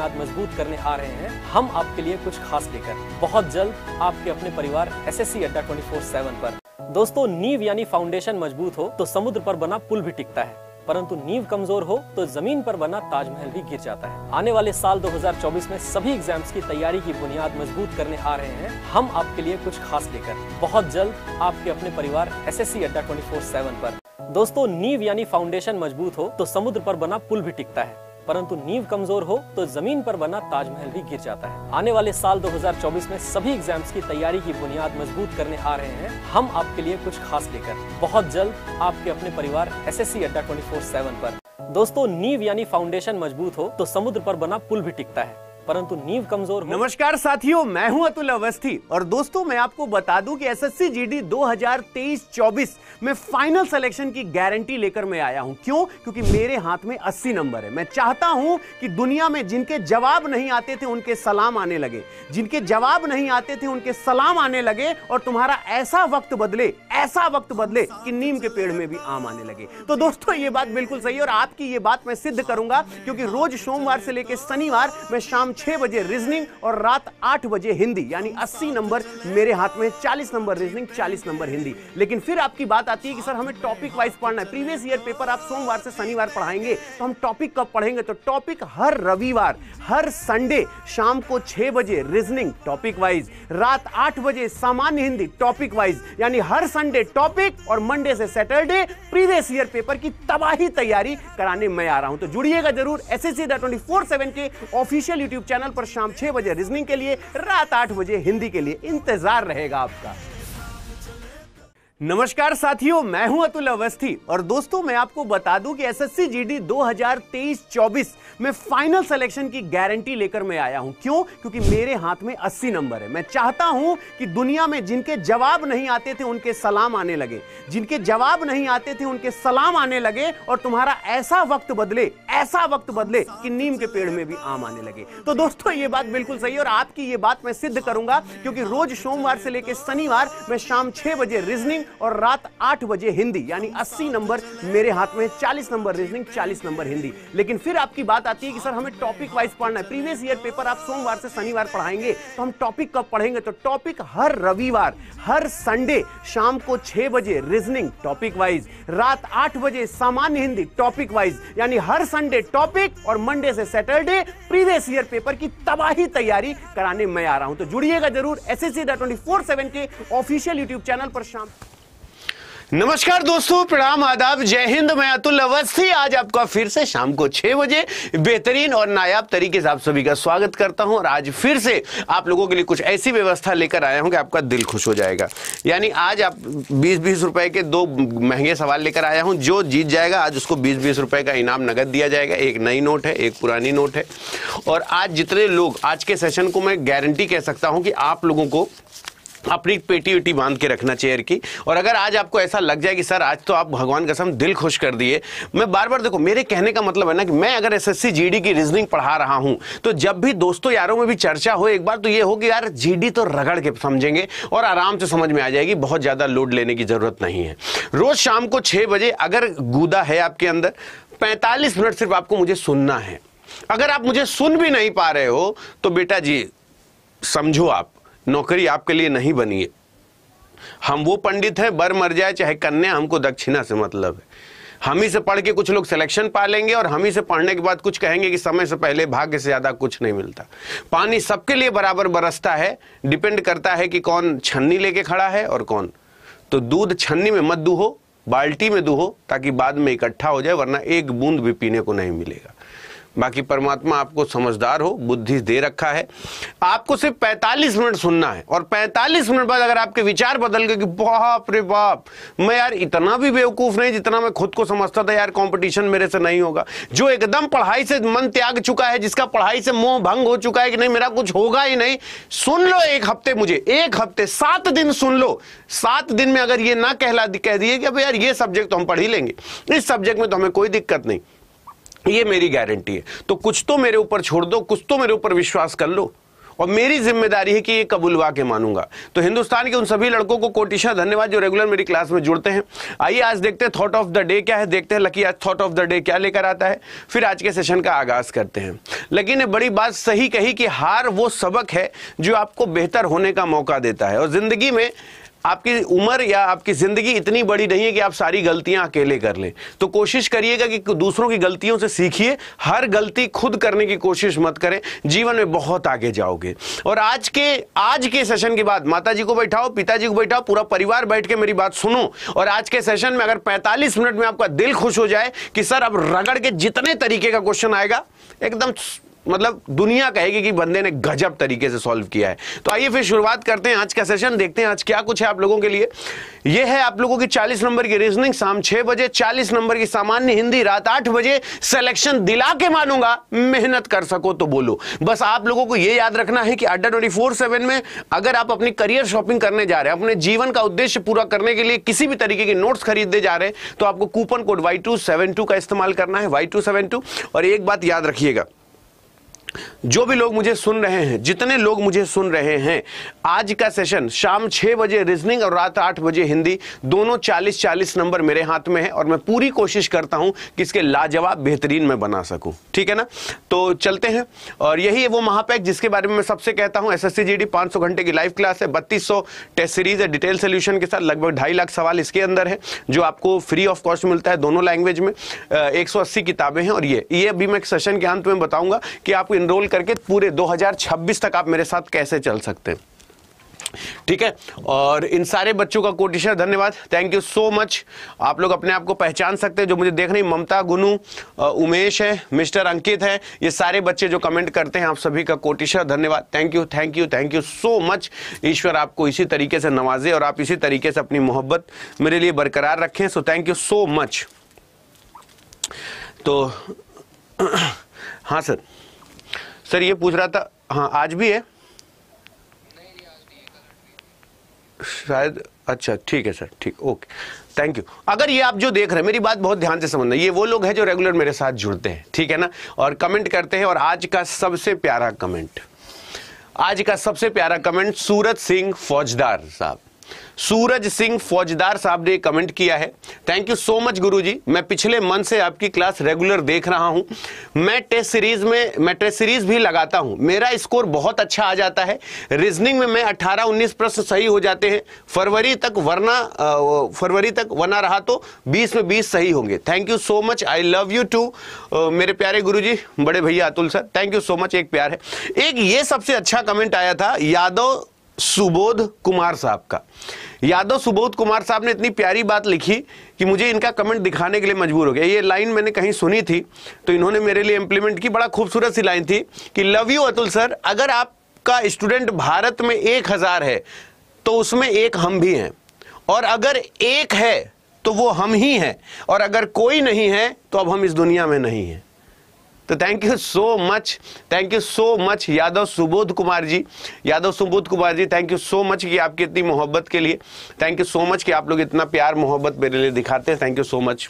बुनियाद मजबूत करने आ रहे हैं हम आपके लिए कुछ खास लेकर बहुत जल्द आपके अपने परिवार एस एस सी अड्डा ट्वेंटी फोर सेवन पर दोस्तों नींव यानी फाउंडेशन मजबूत हो तो समुद्र पर बना पुल भी टिकता है परंतु नींव कमजोर हो तो जमीन पर बना ताजमहल भी गिर जाता है आने वाले साल 2024 में सभी एग्जाम्स की तैयारी की बुनियाद मजबूत करने आ रहे हैं हम आपके लिए कुछ खास लेकर बहुत जल्द आपके अपने परिवार एस एस सी अड्डा ट्वेंटी फोर सेवन पर दोस्तों नींव यानी फाउंडेशन मजबूत हो तो समुद्र पर बना पुल भी टिकता है परंतु नींव कमजोर हो तो जमीन पर बना ताजमहल भी गिर जाता है आने वाले साल 2024 में सभी एग्जाम्स की तैयारी की बुनियाद मजबूत करने आ रहे हैं हम आपके लिए कुछ खास लेकर बहुत जल्द आपके अपने परिवार एस एस सी अड्डा ट्वेंटी फोर सेवन दोस्तों नींव यानी फाउंडेशन मजबूत हो तो समुद्र पर बना पुल भी टिकता है परंतु नींव कमजोर नमस्कार साथियों मैं हूं अतुल अवस्थी और दोस्तों मैं आपको बता दूं कि एसएससी जीडी 2023-24 में फाइनल सिलेक्शन की गारंटी लेकर मैं आया हूं क्यों क्योंकि मेरे हाथ में 80 नंबर है मैं चाहता हूं कि दुनिया में जिनके जवाब नहीं आते थे उनके सलाम आने लगे जिनके जवाब नहीं आते थे उनके सलाम आने लगे और तुम्हारा ऐसा वक्त बदले ऐसा वक्त बदले कि नीम के पेड़ में भी आम आने लगे तो दोस्तों ये बात बिल्कुल सही है और आपकी ये बात मैं सिद्ध करूंगा क्योंकि रोज सोमवार से लेकर शनिवार मैं शाम छह बजे रीजनिंग और रात आठ बजे हिंदी यानी अस्सी नंबर मेरे हाथ में चालीस नंबर रीजनिंग चालीस नंबर हिंदी लेकिन फिर आपकी बात आती है कि सर हमें टॉपिक वाइज पढ़ना है प्रीवियस ईयर पेपर आप सोमवार से शनिवार पढ़ाएंगे तो हम टॉपिक कब पढ़ेंगे तो टॉपिक हर रविवार हर संडे शाम को छह बजे रीजनिंग टॉपिक वाइज रात आठ बजे सामान्य हिंदी टॉपिक वाइज यानी हर संडे टॉपिक और मंडे से सैटरडे प्रीवियस ईयर पेपर की तबाही तैयारी कराने मैं आ रहा हूं तो जुड़िएगा जरूर S S C twenty four seven के ऑफिशियल यूट्यूब यूट्यूब चैनल पर शाम छह बजे रीजनिंग के लिए रात आठ बजे हिंदी के लिए इंतजार रहेगा आपका नमस्कार साथियों मैं हूं अतुल अवस्थी और दोस्तों मैं आपको बता दूं कि एसएससी जीडी 2023-24 में फाइनल सिलेक्शन की गारंटी लेकर मैं आया हूं क्यों क्योंकि मेरे हाथ में 80 नंबर है मैं चाहता हूं कि दुनिया में जिनके जवाब नहीं आते थे उनके सलाम आने लगे जिनके जवाब नहीं आते थे उनके सलाम आने लगे और तुम्हारा ऐसा वक्त बदले ऐसा वक्त बदले कि नीम के पेड़ में भी आम आने लगे तो दोस्तों ये बात बिल्कुल सही है और आपकी ये बात मैं सिद्ध करूंगा क्योंकि रोज सोमवार से लेकर शनिवार मैं शाम छह बजे रीजनिंग और रात आठ बजे हिंदी यानी अस्सी नंबर मेरे हाथ में चालीस नंबर रीजनिंग चालीस नंबर हिंदी लेकिन फिर आपकी बात आती है कि सर हमें टॉपिक वाइज पढ़ना है प्रीवियस ईयर पेपर आप सोमवार से शनिवार पढ़ाएंगे तो हम टॉपिक कब पढ़ेंगे तो टॉपिक हर रविवार हर संडे शाम को छह बजे रीजनिंग टॉपिक वाइज रात आठ बजे सामान्य हिंदी टॉपिक वाइज यानी हर संडे टॉपिक और मंडे से सैटरडे प्रीवियस ईयर पेपर की तबाही तैयारी कराने मैं आ रहा हूं तो जुड़िएगा जरूर S S C four seven के ऑफिशियल यूट्यूब चैनल पर शाम नमस्कार दोस्तों प्रणाम आदाब जय हिंद मैं अतुल अवस्थी आज आपका फिर से शाम को छह बजे बेहतरीन और नायाब तरीके से आप सभी का स्वागत करता हूं और आज फिर से आप लोगों के लिए कुछ ऐसी व्यवस्था लेकर आया हूं कि आपका दिल खुश हो जाएगा यानी आज आप 20-20 रुपए के दो महंगे सवाल लेकर आया हूं जो जीत जाएगा आज उसको बीस बीस रुपए का इनाम नगद दिया जाएगा एक नई नोट है एक पुरानी नोट है और आज जितने लोग आज के सेशन को मैं गारंटी कह सकता हूँ कि आप लोगों को अपनी पेटी वेटी बांध के रखना चेयर की और अगर आज आपको ऐसा लग जाए कि सर आज तो आप भगवान कसम दिल खुश कर दिए मैं बार बार देखो मेरे कहने का मतलब है ना कि मैं अगर एसएससी जीडी की रीजनिंग पढ़ा रहा हूं तो जब भी दोस्तों यारों में भी चर्चा हो एक बार तो ये हो कि यार जीडी तो रगड़ के समझेंगे और आराम से समझ में आ जाएगी बहुत ज़्यादा लोड लेने की ज़रूरत नहीं है रोज़ शाम को छह बजे अगर गूदा है आपके अंदर पैंतालीस मिनट सिर्फ आपको मुझे सुनना है अगर आप मुझे सुन भी नहीं पा रहे हो तो बेटा जी समझो आप नौकरी आपके लिए नहीं बनी है हम वो पंडित हैं बर मर जाए चाहे कन्या हमको दक्षिणा से मतलब है हम ही से पढ़ के कुछ लोग सिलेक्शन पा लेंगे और हम ही से पढ़ने के बाद कुछ कहेंगे कि समय से पहले भाग्य से ज़्यादा कुछ नहीं मिलता पानी सबके लिए बराबर बरसता है डिपेंड करता है कि कौन छन्नी लेके खड़ा है और कौन तो दूध छन्नी में मत दूहो बाल्टी में दूहो ताकि बाद में इकट्ठा हो जाए वरना एक बूंद भी पीने को नहीं मिलेगा बाकी परमात्मा आपको समझदार हो बुद्धि दे रखा है आपको सिर्फ 45 मिनट सुनना है और 45 मिनट बाद अगर आपके विचार बदल गए कि बाप रे बाप मैं यार इतना भी बेवकूफ नहीं जितना मैं खुद को समझता था यार कंपटीशन मेरे से नहीं होगा जो एकदम पढ़ाई से मन त्याग चुका है जिसका पढ़ाई से मोह भंग हो चुका है कि नहीं मेरा कुछ होगा ही नहीं सुन लो एक हफ्ते मुझे एक हफ्ते सात दिन सुन लो सात दिन में अगर ये ना कहला कह दिए कि अब यार ये सब्जेक्ट तो हम पढ़ ही लेंगे इस सब्जेक्ट में तो हमें कोई दिक्कत नहीं ये मेरी गारंटी है तो कुछ तो मेरे ऊपर छोड़ दो कुछ तो मेरे ऊपर विश्वास कर लो और मेरी जिम्मेदारी है कि ये कबुलवा के मानूंगा तो हिंदुस्तान के उन सभी लड़कों को कोटिशा धन्यवाद जो रेगुलर मेरी क्लास में जुड़ते हैं आइए आज देखते हैं थॉट ऑफ द डे क्या है देखते हैं लकी आज थॉट ऑफ द डे क्या लेकर आता है फिर आज के सेशन का आगाज करते हैं लकी ने बड़ी बात सही कही कि हार वो सबक है जो आपको बेहतर होने का मौका देता है और जिंदगी में आपकी उम्र या आपकी ज़िंदगी इतनी बड़ी नहीं है कि आप सारी गलतियां अकेले कर लें तो कोशिश करिएगा कि दूसरों की गलतियों से सीखिए हर गलती खुद करने की कोशिश मत करें जीवन में बहुत आगे जाओगे और आज के आज के सेशन के बाद माता जी को बैठाओ पिताजी को बैठाओ पूरा परिवार बैठ के मेरी बात सुनो और आज के सेशन में अगर पैंतालीस मिनट में आपका दिल खुश हो जाए कि सर अब रगड़ के जितने तरीके का क्वेश्चन आएगा एकदम मतलब दुनिया कहेगी कि बंदे ने गजब तरीके से सॉल्व किया है तो आइए फिर शुरुआत करते हैं आज का सेशन देखते हैं आज क्या कुछ है आप लोगों के लिए यह है आप लोगों की 40 नंबर की रीजनिंग शाम 6 बजे 40 नंबर की सामान्य हिंदी रात 8 बजे सिलेक्शन दिला के मानूंगा मेहनत कर सको तो बोलो बस आप लोगों को यह याद रखना है कि अड्डा ट्वेंटी फोर सेवन में अगर आप अपनी करियर शॉपिंग करने जा रहे हैं अपने जीवन का उद्देश्य पूरा करने के लिए किसी भी तरीके के नोट्स खरीदने जा रहे हैं तो आपको कूपन कोड वाई का इस्तेमाल करना है वाई और एक बात याद रखिएगा जो भी लोग मुझे सुन रहे हैं जितने लोग मुझे सुन रहे हैं आज का सेशन शाम छह बजे रीजनिंग और रात आठ बजे हिंदी दोनों चालीस चालीस नंबर मेरे हाथ में है और मैं पूरी कोशिश करता हूं कि इसके लाजवाब बेहतरीन मैं बना सकूं ठीक है ना तो चलते हैं और यही है वो महापैक जिसके बारे में मैं सबसे कहता हूं एस एस सी घंटे की लाइव क्लास है बत्तीस टेस्ट सीरीज है डिटेल सोल्यूशन के साथ लगभग ढाई लाख सवाल इसके अंदर है जो आपको फ्री ऑफ कॉस्ट मिलता है दोनों लैंग्वेज में एक किताबें हैं और ये ये अभी मैं सेशन के अंत में बताऊंगा कि आपको इनरोल करके पूरे 2026 तक आप मेरे साथ कैसे चल सकते हैं ठीक है और इन सारे बच्चों का कोटिशर धन्यवाद थैंक यू सो मच आप लोग अपने आप को पहचान सकते हैं जो मुझे देख रहे हैं ममता गुनू उमेश है मिस्टर अंकित है ये सारे बच्चे जो कमेंट करते हैं आप सभी का कोटिशर धन्यवाद thank you thank you thank you so much ईश्वर आपको इसी तरीके से नवाजे और आप इसी तरीके से अपनी मोहब्बत मेरे लिए बरकरार रखें so thank you so much तो हाँ सर सर ये पूछ रहा था हाँ आज भी है शायद अच्छा ठीक है सर ठीक ओके थैंक यू अगर ये आप जो देख रहे हैं मेरी बात बहुत ध्यान से समझना ये वो लोग हैं जो रेगुलर मेरे साथ जुड़ते हैं ठीक है ना और कमेंट करते हैं और आज का सबसे प्यारा कमेंट आज का सबसे प्यारा कमेंट सूरत सिंह फौजदार साहब सूरज सिंह फौजदार साहब ने कमेंट किया है thank you so much guruji मैं पिछले मंथ से आपकी क्लास रेगुलर देख रहा हूं मैं टेस्ट सीरीज में मैं टेस्ट सीरीज भी लगाता हूं मेरा स्कोर बहुत अच्छा आ जाता है रीजनिंग में मैं 18-19 प्रश्न सही हो जाते हैं फरवरी तक वरना फरवरी तक वरना रहा तो बीस में बीस सही होंगे thank you so much I love you too मेरे प्यारे गुरु जी, बड़े भैया Atul sir thank you so much एक प्यार है एक ये सबसे अच्छा कमेंट आया था यादव सुबोध कुमार साहब का यादव सुबोध कुमार साहब ने इतनी प्यारी बात लिखी कि मुझे इनका कमेंट दिखाने के लिए मजबूर हो गया ये लाइन मैंने कहीं सुनी थी तो इन्होंने मेरे लिए इंप्लीमेंट की बड़ा खूबसूरत सी लाइन थी कि लव यू अतुल सर अगर आपका स्टूडेंट भारत में एक हज़ार है तो उसमें एक हम भी हैं और अगर एक है तो वो हम ही हैं और अगर कोई नहीं है तो अब हम इस दुनिया में नहीं हैं तो thank you so much thank you so much Yadav Subodh Kumar ji Yadav Subodh Kumar ji thank you so much कि आपकी इतनी मोहब्बत के लिए थैंक यू सो मच कि आप लोग इतना प्यार मोहब्बत मेरे लिए दिखाते हैं थैंक यू सो मच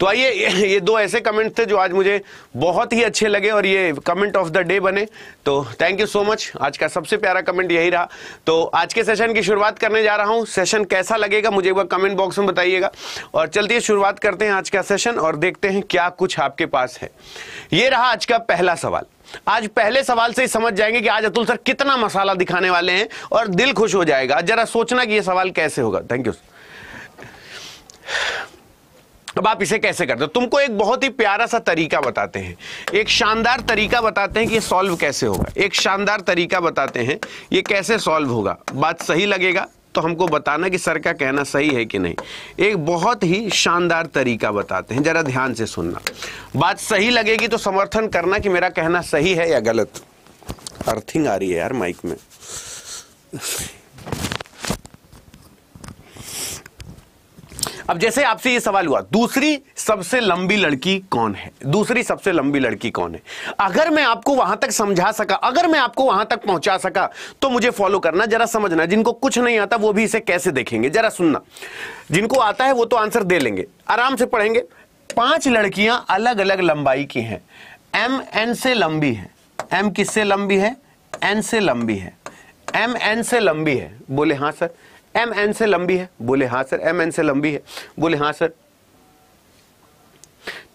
तो आइए ये दो ऐसे कमेंट थे जो आज मुझे बहुत ही अच्छे लगे और ये कमेंट ऑफ द डे बने तो थैंक यू सो मच आज का सबसे प्यारा कमेंट यही रहा तो आज के सेशन की शुरुआत करने जा रहा हूँ सेशन कैसा लगेगा मुझे एक बार कमेंट बॉक्स में बताइएगा और है शुरुआत करते हैं आज का सेशन और देखते हैं क्या कुछ आपके पास है ये रहा आज का पहला सवाल आज पहले सवाल से ही समझ जाएंगे कि आज अतुल सर कितना मसाला दिखाने वाले हैं और दिल खुश हो जाएगा जरा सोचना कि यह सवाल कैसे होगा थैंक यू अब आप इसे कैसे करते हो तुमको एक बहुत ही प्यारा सा तरीका बताते हैं एक शानदार तरीका बताते हैं कि सॉल्व कैसे होगा एक शानदार तरीका बताते हैं ये कैसे सॉल्व होगा बात सही लगेगा तो हमको बताना कि सर का कहना सही है कि नहीं एक बहुत ही शानदार तरीका बताते हैं जरा ध्यान से सुनना बात सही लगेगी तो समर्थन करना कि मेरा कहना सही है या गलत अर्थिंग आ रही है यार माइक में अब जैसे आपसे ये सवाल हुआ दूसरी सबसे लंबी लड़की कौन है दूसरी सबसे लंबी लड़की कौन है अगर मैं आपको वहां तक समझा सका अगर मैं आपको वहां तक पहुंचा सका तो मुझे फॉलो करना जरा समझना जिनको कुछ नहीं आता वो भी इसे कैसे देखेंगे जरा सुनना जिनको आता है वो तो आंसर दे लेंगे आराम से पढ़ेंगे पांच लड़कियां अलग अलग लंबाई की हैं एम एन से लंबी है एम किससे लंबी है एन से लंबी है एम एन से लंबी है बोले हाँ सर एम एन से लंबी है बोले हाँ सर एम एन से लंबी है बोले हाँ सर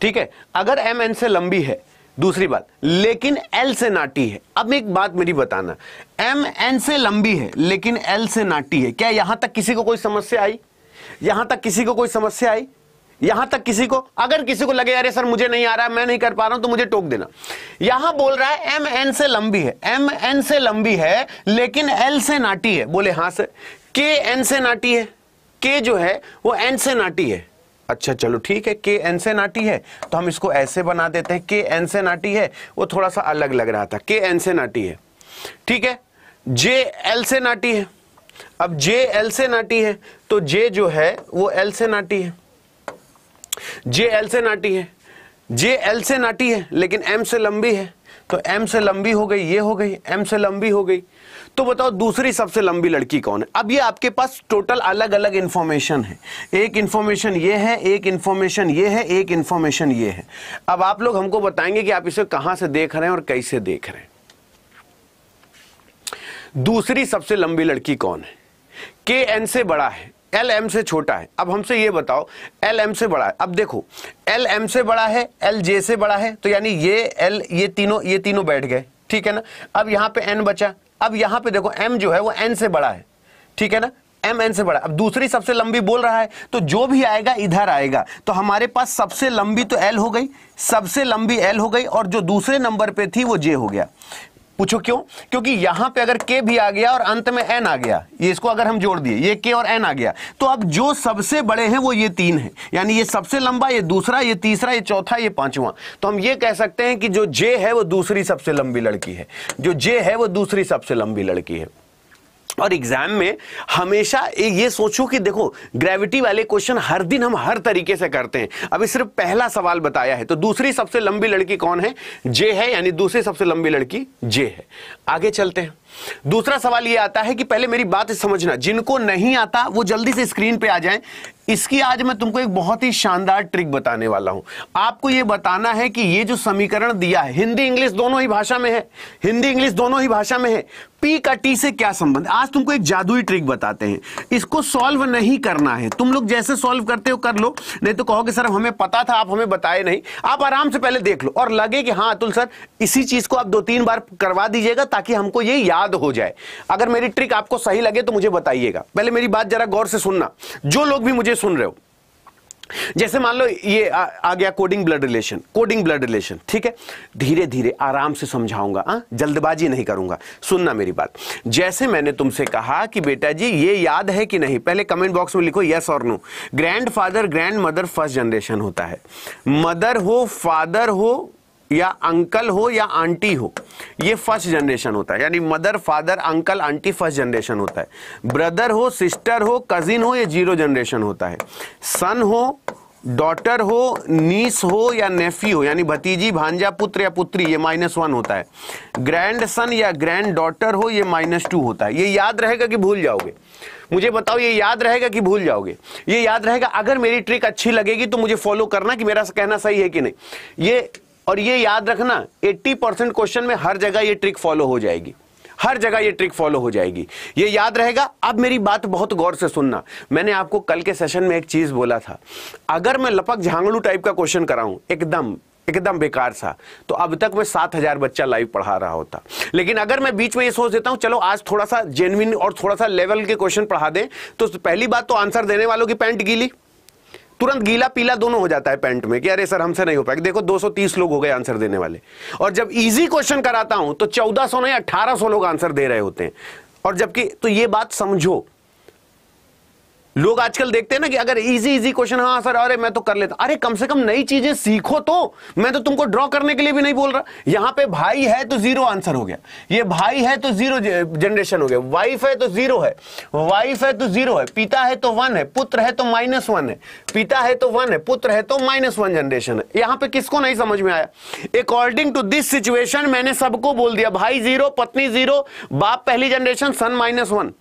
ठीक है अगर एम एन से लंबी है दूसरी बात लेकिन एल से नाटी है अब एक बात मेरी बताना एम एन से लंबी है लेकिन एल से नाटी है क्या यहां तक किसी को कोई समस्या आई यहां तक किसी को कोई समस्या आई यहां तक किसी को अगर किसी को लगे अरे सर मुझे नहीं आ रहा मैं नहीं कर पा रहा हूं तो मुझे टोक देना यहां बोल रहा है एम एन से लंबी है एम एन से लंबी है लेकिन एल से नाटी है बोले हाँ सर के एन से नाटी है के जो है वो एन से नाटी है अच्छा चलो ठीक है के एन से नाटी है तो हम इसको ऐसे बना देते हैं के एन से नाटी है वो थोड़ा सा अलग लग रहा था के एन से नाटी है ठीक है जे एल से नाटी है अब जे एल से नाटी है तो जे जो है वो एल से नाटी है जे एल से नाटी है जे एल से नाटी है लेकिन एम से लंबी है तो एम से लंबी हो गई ये हो गई एम से लंबी हो गई तो बताओ दूसरी सबसे लंबी लड़की कौन है अब ये आपके पास टोटल अलग अलग इंफॉर्मेशन है एक इंफॉर्मेशन ये है एक इन्फॉर्मेशन ये है एक इंफॉर्मेशन ये है अब आप लोग हमको बताएंगे कि आप इसे कहां से देख रहे हैं और कैसे देख रहे हैं दूसरी सबसे लंबी लड़की कौन है के एन से बड़ा है एल एम से छोटा है अब हमसे ये बताओ एल एम से बड़ा है अब देखो एल एम से बड़ा है एल जे से बड़ा है तो यानी ये एल ये तीनों ये तीनों बैठ गए ठीक है ना अब यहां पे एन बचा अब यहां पे देखो एम जो है वो एन से बड़ा है ठीक है ना एम एन से बड़ा अब दूसरी सबसे लंबी बोल रहा है तो जो भी आएगा इधर आएगा तो हमारे पास सबसे लंबी तो एल हो गई सबसे लंबी एल हो गई और जो दूसरे नंबर पे थी वो जे हो गया पूछो क्यों क्योंकि यहां पे अगर के भी आ गया और अंत में एन आ गया ये इसको अगर हम जोड़ दिए ये के और एन आ गया तो अब जो सबसे बड़े हैं वो ये तीन है यानी ये सबसे लंबा ये दूसरा ये तीसरा ये चौथा ये पांचवा तो हम ये कह सकते हैं कि जो जे है वो दूसरी सबसे लंबी लड़की है जो जे है वो दूसरी सबसे लंबी लड़की है और एग्जाम में हमेशा ये सोचो कि देखो ग्रेविटी वाले क्वेश्चन हर दिन हम हर तरीके से करते हैं अभी सिर्फ पहला सवाल बताया है तो दूसरी सबसे लंबी लड़की कौन है जे है यानी दूसरी सबसे लंबी लड़की जे है आगे चलते हैं दूसरा सवाल ये आता है कि पहले मेरी बात समझना जिनको नहीं आता वो जल्दी से स्क्रीन पे आ जाएं इसकी आज मैं तुमको एक बहुत ही शानदार ट्रिक बताने वाला हूं आपको ये बताना है कि ये जो समीकरण दिया है हिंदी इंग्लिश दोनों ही भाषा में है हिंदी इंग्लिश दोनों ही भाषा में है पी का टी से क्या संबंध आज तुमको एक जादुई ट्रिक बताते हैं इसको सॉल्व नहीं करना है तुम लोग जैसे सॉल्व करते हो कर लो नहीं तो कहोगे सर हमें पता था आप हमें बताए नहीं आप आराम से पहले देख लो और लगे कि हाँ अतुल सर इसी चीज को आप दो तीन बार करवा दीजिएगा ताकि हमको ये याद याद हो जाए अगर मेरी ट्रिक आपको सही लगे तो मुझे बताइएगा पहले मेरी बात जरा गौर से सुनना जो लोग भी मुझे सुन रहे हो जैसे मान लो ये आ, आ गया coding blood relation coding blood relation ठीक है धीरे धीरे आराम से समझाऊंगा हाँ? जल्दबाजी नहीं करूंगा सुनना मेरी बात जैसे मैंने तुमसे कहा कि बेटा जी ये याद है कि नहीं पहले कमेंट बॉक्स में लिखो यस और no grandfather grandmother first generation होता है मदर हो फादर हो या अंकल हो या आंटी हो ये फर्स्ट जनरेशन होता है यानी mother father uncle aunty first generation होता है ब्रदर हो सिस्टर हो कजिन हो ये जीरो जनरेशन होता है सन हो डॉटर हो नीस हो या नेफी हो यानी भतीजी भांजा पुत्र या पुत्री ये माइनस वन होता है ग्रैंड सन या ग्रैंड डॉटर हो ये माइनस टू होता है ये याद रहेगा कि भूल जाओगे मुझे बताओ ये याद रहेगा कि भूल जाओगे ये याद रहेगा अगर मेरी ट्रिक अच्छी लगेगी तो मुझे फॉलो करना कि मेरा कहना सही है कि नहीं ये और ये याद रखना 80 परसेंट क्वेश्चन में हर जगह ये ट्रिक फॉलो हो जाएगी हर जगह ये ट्रिक फॉलो हो जाएगी ये याद रहेगा अब मेरी बात बहुत गौर से सुनना मैंने आपको कल के सेशन में एक चीज बोला था अगर मैं लपक झांगड़ू टाइप का क्वेश्चन कराऊं एकदम एकदम बेकार सा तो अब तक मैं सात हजार बच्चा लाइव पढ़ा रहा होता लेकिन अगर मैं बीच में ये सोच देता हूं चलो आज थोड़ा सा जेनविन और थोड़ा सा लेवल के क्वेश्चन पढ़ा दें तो पहली बात तो आंसर देने वालों की पैंट गीली तुरंत गीला पीला दोनों हो जाता है पेंट में कि अरे सर हमसे नहीं हो पाएगा देखो 230 लोग हो गए आंसर देने वाले और जब इजी क्वेश्चन कराता हूं तो 1400 नहीं 1800 लोग आंसर दे रहे होते हैं और जबकि तो ये बात समझो लोग आजकल देखते हैं ना कि अगर इजी इजी क्वेश्चन हाँ सर अरे मैं तो कर लेता अरे कम से कम नई चीजें सीखो तो मैं तो तुमको ड्रॉ करने के लिए भी नहीं बोल रहा यहां पे भाई है तो जीरो आंसर हो गया ये भाई है तो जीरो जनरेशन हो गया वाइफ है तो जीरो है वाइफ है तो जीरो है पिता है तो वन है पुत्र है तो माइनस वन है पिता है तो वन है पुत्र है तो माइनस वन जनरेशन है यहां पे किसको नहीं समझ में आया अकॉर्डिंग टू दिस सिचुएशन मैंने सबको बोल दिया भाई जीरो पत्नी जीरो बाप पहली जनरेशन सन माइनस वन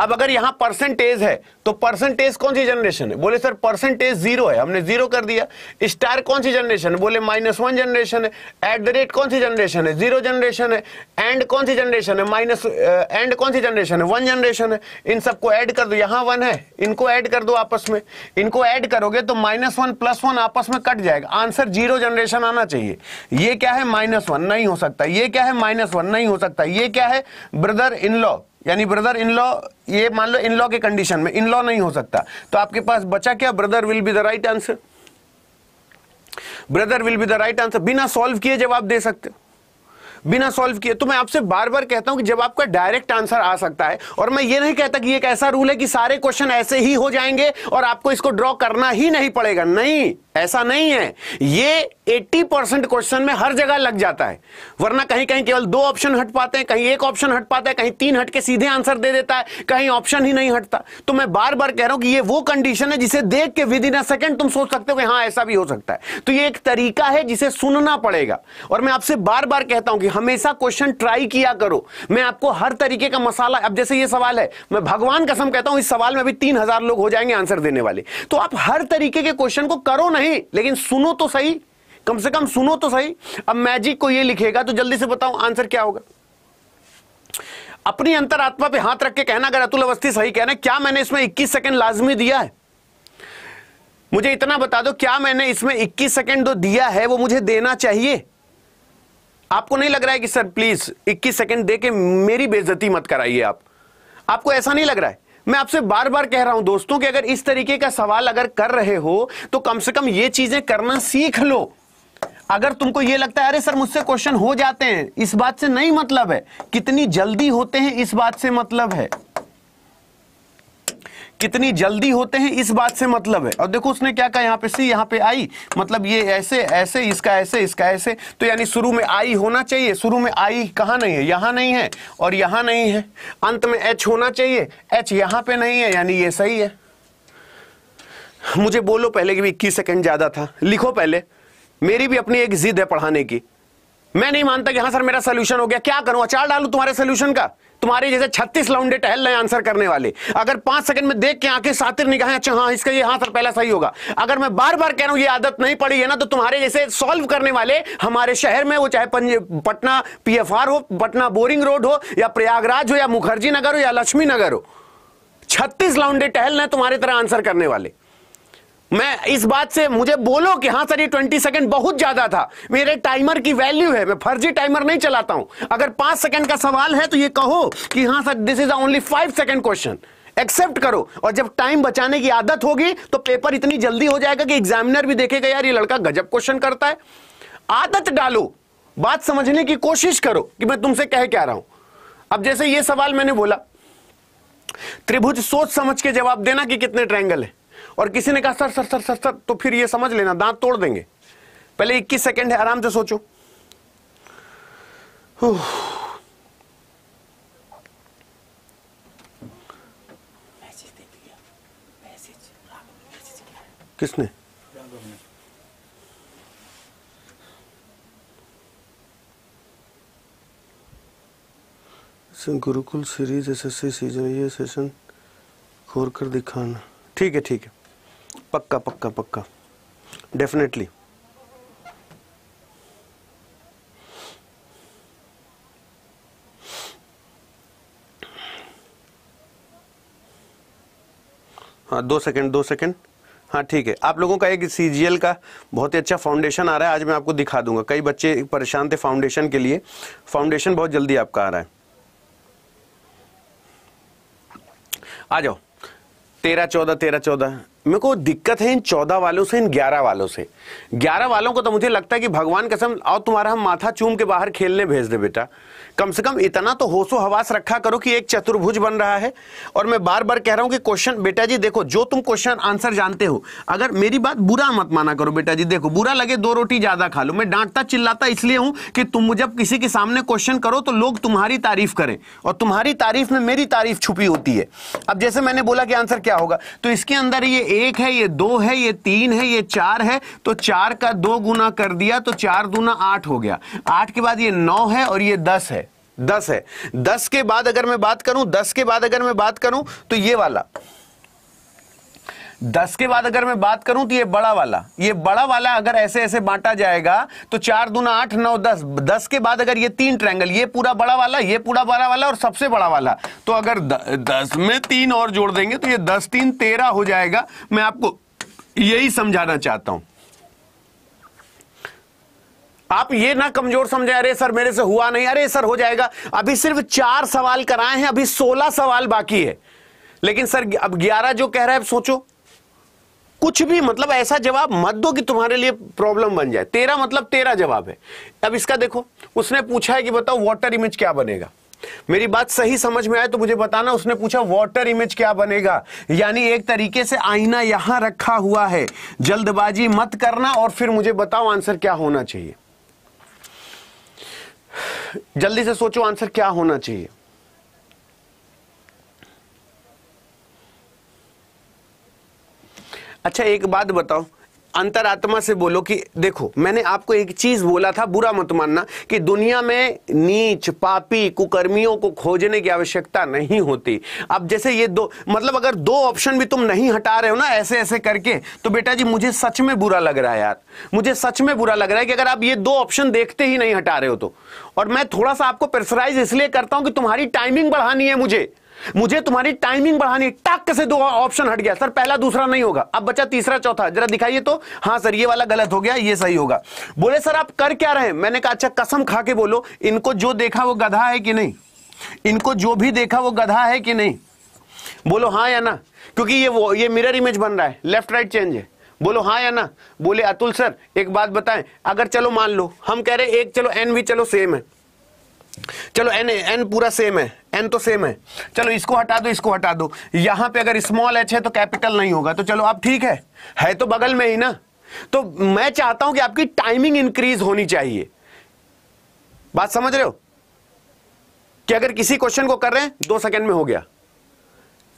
अब अगर यहां परसेंटेज है तो परसेंटेज कौन सी जनरेशन है बोले सर परसेंटेज जीरो है हमने जीरो कर दिया स्टार कौन सी जनरेशन है बोले माइनस वन जनरेशन है एट द रेट कौन सी जनरेशन है जीरो जनरेशन है एंड कौन सी जनरेशन है माइनस एंड uh, कौन सी जनरेशन है वन जनरेशन है इन सबको ऐड कर दो यहां वन है इनको ऐड कर दो आपस में इनको ऐड करोगे तो माइनस वन प्लस वन आपस में कट जाएगा आंसर जीरो जनरेशन आना चाहिए यह क्या है माइनस वन नहीं हो सकता यह क्या है माइनस वन नहीं हो सकता यह क्या है ब्रदर इन लॉ यानी ब्रदर इन लॉ ये मान लो इन लॉ के कंडीशन में इन लॉ नहीं हो सकता तो आपके पास बचा क्या brother will be the right answer brother will be the right answer बिना सॉल्व किए जवाब दे सकते हो बिना सॉल्व किए तो मैं आपसे बार बार कहता हूं कि जब आपका डायरेक्ट आंसर आ सकता है और मैं ये नहीं कहता कि एक ऐसा रूल है कि सारे क्वेश्चन ऐसे ही हो जाएंगे और आपको इसको ड्रॉ करना ही नहीं पड़ेगा नहीं ऐसा नहीं है ये 80 परसेंट क्वेश्चन में हर जगह लग जाता है वरना कहीं कहीं केवल दो ऑप्शन हट पाते हैं कहीं एक ऑप्शन हट पाता है कहीं तीन हट के सीधे आंसर दे देता है कहीं ऑप्शन ही नहीं हटता तो मैं बार बार कह रहा हूं कि ये वो कंडीशन है जिसे देख के विद इन अ सेकेंड तुम सोच सकते हो कि हाँ ऐसा भी हो सकता है तो ये एक तरीका है जिसे सुनना पड़ेगा और मैं आपसे बार बार कहता हूं कि हमेशा क्वेश्चन ट्राई किया करो मैं आपको हर तरीके का मसाला अब जैसे ये सवाल है मैं भगवान कसम कहता हूं इस सवाल में अभी तीन लोग हो जाएंगे आंसर देने वाले तो आप हर तरीके के क्वेश्चन को करो नहीं सही लेकिन सुनो तो सही कम से कम सुनो तो सही अब मैजिक को ये लिखेगा तो जल्दी से बताओ आंसर क्या होगा अपनी अंतरात्मा पे हाथ रख के कहना अगर अतुल अवस्थी सही कहना क्या मैंने इसमें 21 सेकंड लाजमी दिया है मुझे इतना बता दो क्या मैंने इसमें 21 सेकंड जो दिया है वो मुझे देना चाहिए आपको नहीं लग रहा है कि सर प्लीज 21 सेकंड दे के मेरी बेजती मत कराइए आप आपको ऐसा नहीं लग रहा है मैं आपसे बार बार कह रहा हूं दोस्तों कि अगर इस तरीके का सवाल अगर कर रहे हो तो कम से कम ये चीजें करना सीख लो अगर तुमको ये लगता है अरे सर मुझसे क्वेश्चन हो जाते हैं इस बात से नहीं मतलब है कितनी जल्दी होते हैं इस बात से मतलब है कितनी जल्दी होते हैं इस बात से मतलब है और देखो उसने क्या कहा यहाँ पे सी यहाँ पे आई मतलब ये ऐसे ऐसे इसका ऐसे इसका ऐसे तो यानी शुरू में आई होना चाहिए शुरू में आई कहाँ नहीं है यहाँ नहीं है और यहाँ नहीं है अंत में एच होना चाहिए एच यहाँ पे नहीं है यानी ये सही है मुझे बोलो पहले कि भी इक्कीस सेकेंड ज़्यादा था लिखो पहले मेरी भी अपनी एक जिद है पढ़ाने की मैं नहीं मानता कि हाँ सर मेरा सोल्यूशन हो गया क्या करूं अचार डालू तुम्हारे सोल्यूशन का तुम्हारे जैसे छत्तीस लाउंडे टहल रहे आंसर करने वाले अगर पांच सेकंड में देख के आंखें सातिर निगाहें अच्छा हाँ इसका ये हाँ सर पहला सही होगा अगर मैं बार बार कह रहा हूं ये आदत नहीं पड़ी है ना तो तुम्हारे जैसे सॉल्व करने वाले हमारे शहर में वो चाहे पटना पी हो पटना बोरिंग रोड हो या प्रयागराज हो या मुखर्जी नगर हो या लक्ष्मी नगर हो छत्तीस लाउंडे टहल रहे तुम्हारी तरह आंसर करने वाले मैं इस बात से मुझे बोलो कि हाँ सर ये ट्वेंटी सेकेंड बहुत ज्यादा था मेरे टाइमर की वैल्यू है मैं फर्जी टाइमर नहीं चलाता हूं अगर पांच सेकेंड का सवाल है तो ये कहो कि हाँ sir this is only five second question accept करो और जब टाइम बचाने की आदत होगी तो पेपर इतनी जल्दी हो जाएगा कि एग्जामिनर भी देखेगा यार ये लड़का गजब क्वेश्चन करता है आदत डालो बात समझने की कोशिश करो कि मैं तुमसे कह क्या रहा हूं अब जैसे ये सवाल मैंने बोला त्रिभुज सोच समझ के जवाब देना कि कितने ट्रायंगल है और किसी ने कहा sir sir sir sir sir तो फिर ये समझ लेना दांत तोड़ देंगे पहले 21 सेकंड है आराम से सोचो किसने Gurukul series S S C season ये सेशन खोर कर दिखाना ठीक है ठीक है पक्का पक्का पक्का डेफिनेटली हाँ दो सेकंड दो सेकंड हाँ ठीक है आप लोगों का एक सी का बहुत ही अच्छा फाउंडेशन आ रहा है आज मैं आपको दिखा दूंगा कई बच्चे परेशान थे फाउंडेशन के लिए फाउंडेशन बहुत जल्दी आपका आ रहा है आ जाओ तेरह चौदह तेरह चौदह मेरे को दिक्कत है इन चौदह वालों से इन ग्यारह वालों से ग्यारह वालों को तो मुझे लगता है कि भगवान कसम और तुम्हारा हम माथा चूम के बाहर खेलने भेज दे बेटा कम से कम इतना तो होशो हवास रखा करो कि एक चतुर्भुज बन रहा है और मैं बार बार कह रहा हूं कि क्वेश्चन बेटा जी देखो जो तुम क्वेश्चन आंसर जानते हो अगर मेरी बात बुरा मत माना करो बेटा जी देखो बुरा लगे दो रोटी ज्यादा खा लो मैं डांटता चिल्लाता इसलिए हूं कि तुम जब किसी के सामने क्वेश्चन करो तो लोग तुम्हारी तारीफ करें और तुम्हारी तारीफ में मेरी तारीफ छुपी होती है अब जैसे मैंने बोला कि आंसर क्या होगा तो इसके अंदर ये एक है ये दो है ये तीन है ये चार है तो चार का दो गुना कर दिया तो चार दूना आठ हो गया आठ के बाद ये नौ है और ये दस है दस है दस के बाद अगर मैं बात करूं दस के बाद अगर मैं बात करूं तो ये वाला दस के बाद अगर मैं बात करूं तो ये बड़ा वाला ये बड़ा वाला अगर ऐसे ऐसे बांटा जाएगा तो चार दूना आठ नौ दस दस के बाद अगर ये तीन ट्रायंगल ये पूरा बड़ा वाला ये पूरा बड़ा वाला और सबसे बड़ा वाला तो अगर द, दस में तीन और जोड़ देंगे तो ये दस तीन तेरह हो जाएगा मैं आपको यही समझाना चाहता हूं आप ये ना कमजोर समझे अरे सर मेरे से हुआ नहीं अरे सर हो जाएगा अभी सिर्फ चार सवाल कराए हैं अभी सोलह सवाल बाकी है लेकिन सर अब ग्यारह जो कह रहा है सोचो कुछ भी मतलब ऐसा जवाब मत दो कि तुम्हारे लिए प्रॉब्लम बन जाए तेरा मतलब तेरा जवाब है अब इसका देखो उसने पूछा है कि बताओ वाटर इमेज क्या बनेगा मेरी बात सही समझ में आए तो मुझे बताना उसने पूछा वाटर इमेज क्या बनेगा यानी एक तरीके से आईना यहां रखा हुआ है जल्दबाजी मत करना और फिर मुझे बताओ आंसर क्या होना चाहिए जल्दी से सोचो आंसर क्या होना चाहिए अच्छा एक बात बताओ अंतरात्मा से बोलो कि देखो मैंने आपको एक चीज बोला था बुरा मत मानना कि दुनिया में नीच पापी कुकर्मियों को खोजने की आवश्यकता नहीं होती अब जैसे ये दो मतलब अगर दो ऑप्शन भी तुम नहीं हटा रहे हो ना ऐसे ऐसे करके तो बेटा जी मुझे सच में बुरा लग रहा है यार मुझे सच में बुरा लग रहा है कि अगर आप ये दो ऑप्शन देखते ही नहीं हटा रहे हो तो और मैं थोड़ा सा आपको प्रेसराइज इसलिए करता हूं कि तुम्हारी टाइमिंग बढ़ानी है मुझे मुझे तुम्हारी टाइमिंग बढ़ानी टक से दो ऑप्शन हट गया सर पहला दूसरा नहीं होगा अब बचा तीसरा चौथा जरा दिखाइए तो हाँ सर ये वाला गलत हो गया ये सही होगा बोले सर आप कर क्या रहे मैंने कहा अच्छा कसम खा के बोलो इनको जो देखा वो गधा है कि नहीं इनको जो भी देखा वो गधा है कि नहीं बोलो हाँ या ना क्योंकि ये वो ये मिरर इमेज बन रहा है लेफ्ट राइट चेंज है बोलो हाँ या ना बोले अतुल सर एक बात बताएं अगर चलो मान लो हम कह रहे एक चलो एन भी चलो सेम है चलो एन एन पूरा सेम है एन तो सेम है चलो इसको हटा दो इसको हटा दो यहां पे अगर स्मॉल एच है तो कैपिटल नहीं होगा तो चलो आप ठीक है है तो बगल में ही ना तो मैं चाहता हूं कि आपकी टाइमिंग इंक्रीज होनी चाहिए बात समझ रहे हो कि अगर किसी क्वेश्चन को कर रहे हैं दो सेकंड में हो गया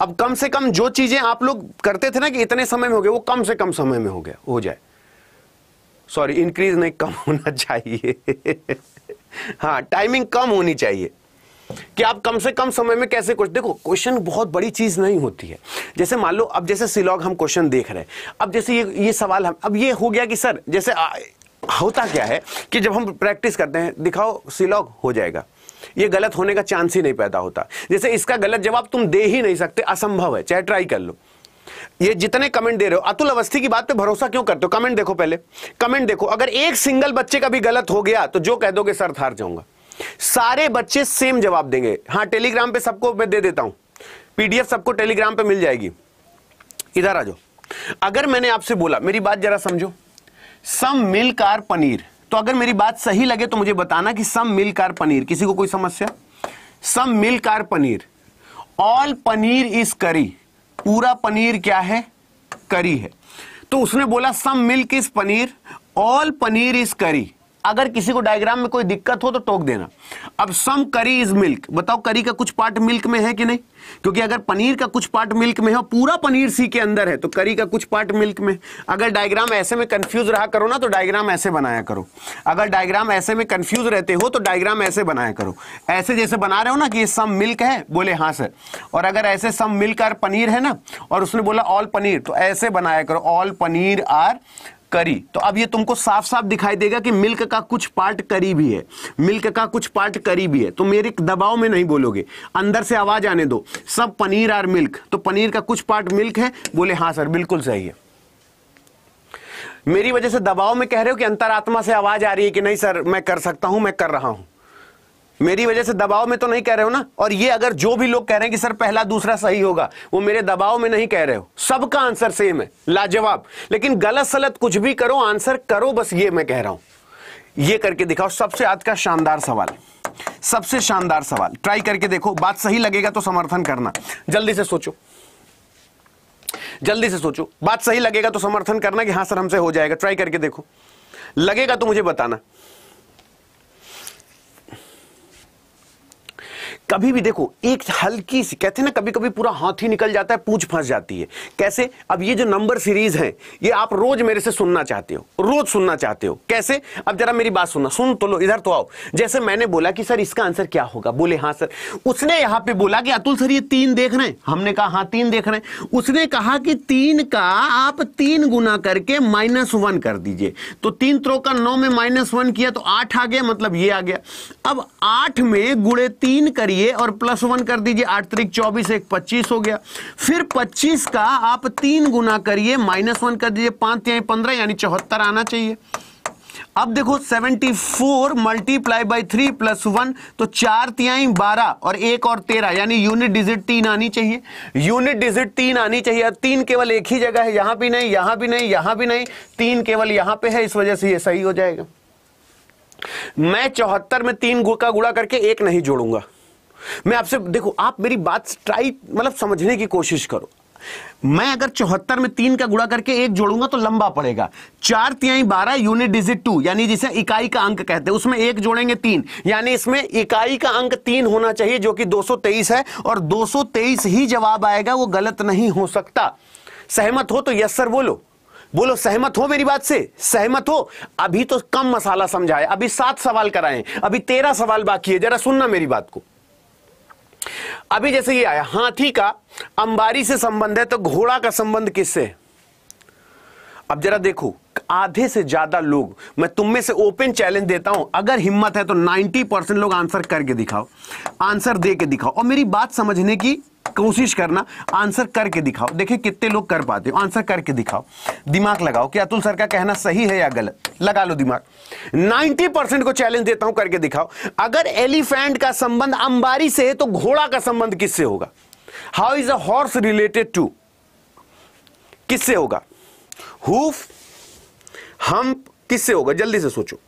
अब कम से कम जो चीजें आप लोग करते थे ना कि इतने समय में हो गया वो कम से कम समय में हो गया हो जाए सॉरी इंक्रीज नहीं कम होना चाहिए हाँ टाइमिंग कम होनी चाहिए कि आप कम से कम समय में कैसे कुछ देखो क्वेश्चन बहुत बड़ी चीज नहीं होती है जैसे मान लो अब जैसे सिलॉग हम क्वेश्चन देख रहे हैं अब जैसे ये ये सवाल हम अब ये हो गया कि सर जैसे आ, होता क्या है कि जब हम प्रैक्टिस करते हैं दिखाओ सिलॉग हो जाएगा ये गलत होने का चांस ही नहीं पैदा होता जैसे इसका गलत जवाब तुम दे ही नहीं सकते असंभव है चाहे ट्राई कर लो ये जितने कमेंट दे रहे हो अतुल अवस्थी की बात पे भरोसा क्यों करते हो कमेंट देखो पहले कमेंट देखो अगर एक सिंगल बच्चे का भी गलत हो गया तो जो कह दोगे सर हार जाऊंगा सारे बच्चे सेम जवाब देंगे हाँ टेलीग्राम पे सबको मैं दे देता हूं पीडीएफ सबको टेलीग्राम पे मिल जाएगी इधर आ जाओ अगर मैंने आपसे बोला मेरी बात जरा समझो सम मिल कार पनीर तो अगर मेरी बात सही लगे तो मुझे बताना कि सम मिल कार पनीर किसी को कोई समस्या some milk are paneer all paneer is curry पूरा पनीर क्या है करी है तो उसने बोला some milk is paneer all paneer is curry अगर किसी को डायग्राम में कोई दिक्कत हो तो टोक देना अब सम करी इज मिल्क बताओ करी का कुछ पार्ट मिल्क में है कि नहीं क्योंकि अगर पनीर का कुछ पार्ट मिल्क में है पूरा पनीर सी के अंदर है तो करी का कुछ पार्ट मिल्क में अगर डायग्राम ऐसे में कंफ्यूज रहा करो ना तो डायग्राम ऐसे बनाया करो अगर डायग्राम ऐसे में कंफ्यूज रहते हो तो डायग्राम ऐसे बनाया करो ऐसे जैसे बना रहे हो ना कि ये सम मिल्क है बोले हाँ सर और अगर ऐसे सम मिल्क आर पनीर है ना और उसने बोला ऑल पनीर तो ऐसे बनाया करो ऑल पनीर आर करी तो अब ये तुमको साफ साफ दिखाई देगा कि मिल्क का कुछ पार्ट करी भी है मिल्क का कुछ पार्ट करी भी है तो मेरे दबाव में नहीं बोलोगे अंदर से आवाज आने दो सब पनीर और मिल्क तो पनीर का कुछ पार्ट मिल्क है बोले हाँ सर बिल्कुल सही है मेरी वजह से दबाव में कह रहे हो कि अंतरात्मा से आवाज आ रही है कि नहीं सर मैं कर सकता हूं मैं कर रहा हूं मेरी वजह से दबाव में तो नहीं कह रहे हो ना और ये अगर जो भी लोग कह रहे हैं कि सर पहला दूसरा सही होगा वो मेरे दबाव में नहीं कह रहे हो सबका आंसर सेम है लाजवाब लेकिन गलत सलत कुछ भी करो आंसर करो बस ये मैं कह रहा हूं ये करके दिखाओ सबसे आज का शानदार सवाल सबसे शानदार सवाल ट्राई करके देखो बात सही लगेगा तो समर्थन करना जल्दी से सोचो जल्दी से सोचो बात सही लगेगा तो समर्थन करना कि हाँ सर हमसे हो जाएगा ट्राई करके देखो लगेगा तो मुझे बताना कभी भी देखो एक हल्की सी कहते हैं ना कभी कभी पूरा हाथ ही निकल जाता है पूछ फंस जाती है कैसे अब ये जो नंबर सीरीज है ये आप रोज मेरे से सुनना चाहते हो रोज सुनना चाहते हो कैसे अब जरा मेरी बात सुनना सुन तो लो इधर तो आओ जैसे मैंने बोला कि सर इसका आंसर क्या होगा बोले हाँ सर उसने यहां पर बोला कि अतुल सर ये तीन देख रहे हैं हमने कहा हाँ तीन देख रहे हैं उसने कहा कि तीन का आप तीन गुना करके माइनस वन कर दीजिए तो तीन त्रो का नौ में माइनस वन किया तो आठ आ गया मतलब ये आ गया अब आठ में गुड़े तीन करिए ये और प्लस वन कर दीजिए आठ तरीक चौबीस एक पच्चीस हो गया फिर पच्चीस का आप तीन गुना करिए माइनस वन कर दीजिए पांच या पंद्रह यानी चौहत्तर आना चाहिए अब देखो 74 four multiply by three plus one तो चार तिहाई बारह और एक और तेरह यानी यूनिट डिजिट तीन आनी चाहिए यूनिट डिजिट तीन आनी चाहिए और तीन केवल एक ही जगह है यहां भी नहीं यहां भी नहीं यहां भी नहीं तीन केवल यहां पे है इस वजह से ये सही हो जाएगा मैं चौहत्तर में तीन का गुड़ा करके एक नहीं जोड़ूंगा मैं आपसे देखो आप मेरी बात ट्राई मतलब समझने की कोशिश करो मैं अगर चौहत्तर में तीन का गुड़ा करके एक जोड़ूंगा तो लंबा पड़ेगा चार तिहाई बारह यूनिट डिजिट टू यानी जिसे इकाई का अंक कहते हैं उसमें एक जोड़ेंगे तीन यानी इसमें इकाई का अंक तीन होना चाहिए जो कि 223 है और 223 ही जवाब आएगा वो गलत नहीं हो सकता सहमत हो तो यस सर बोलो बोलो सहमत हो मेरी बात से सहमत हो अभी तो कम मसाला समझाए अभी सात सवाल कराए अभी तेरह सवाल बाकी है जरा सुनना मेरी बात को अभी जैसे ये आया हाथी का अंबारी से संबंध है तो घोड़ा का संबंध किससे अब जरा देखो आधे से ज्यादा लोग मैं तुम में से ओपन चैलेंज देता हूं अगर हिम्मत है तो 90 परसेंट लोग आंसर करके दिखाओ आंसर दे के दिखाओ और मेरी बात समझने की कोशिश करना आंसर करके दिखाओ देखिए कितने लोग कर पाते हो आंसर करके दिखाओ दिमाग लगाओ कि अतुल सर का कहना सही है या गलत लगा लो दिमाग 90 परसेंट को चैलेंज देता हूं करके दिखाओ अगर एलिफेंट का संबंध अंबारी से है तो घोड़ा का संबंध किससे होगा how is a horse related to किससे होगा हुफ हम किससे होगा जल्दी से सोचो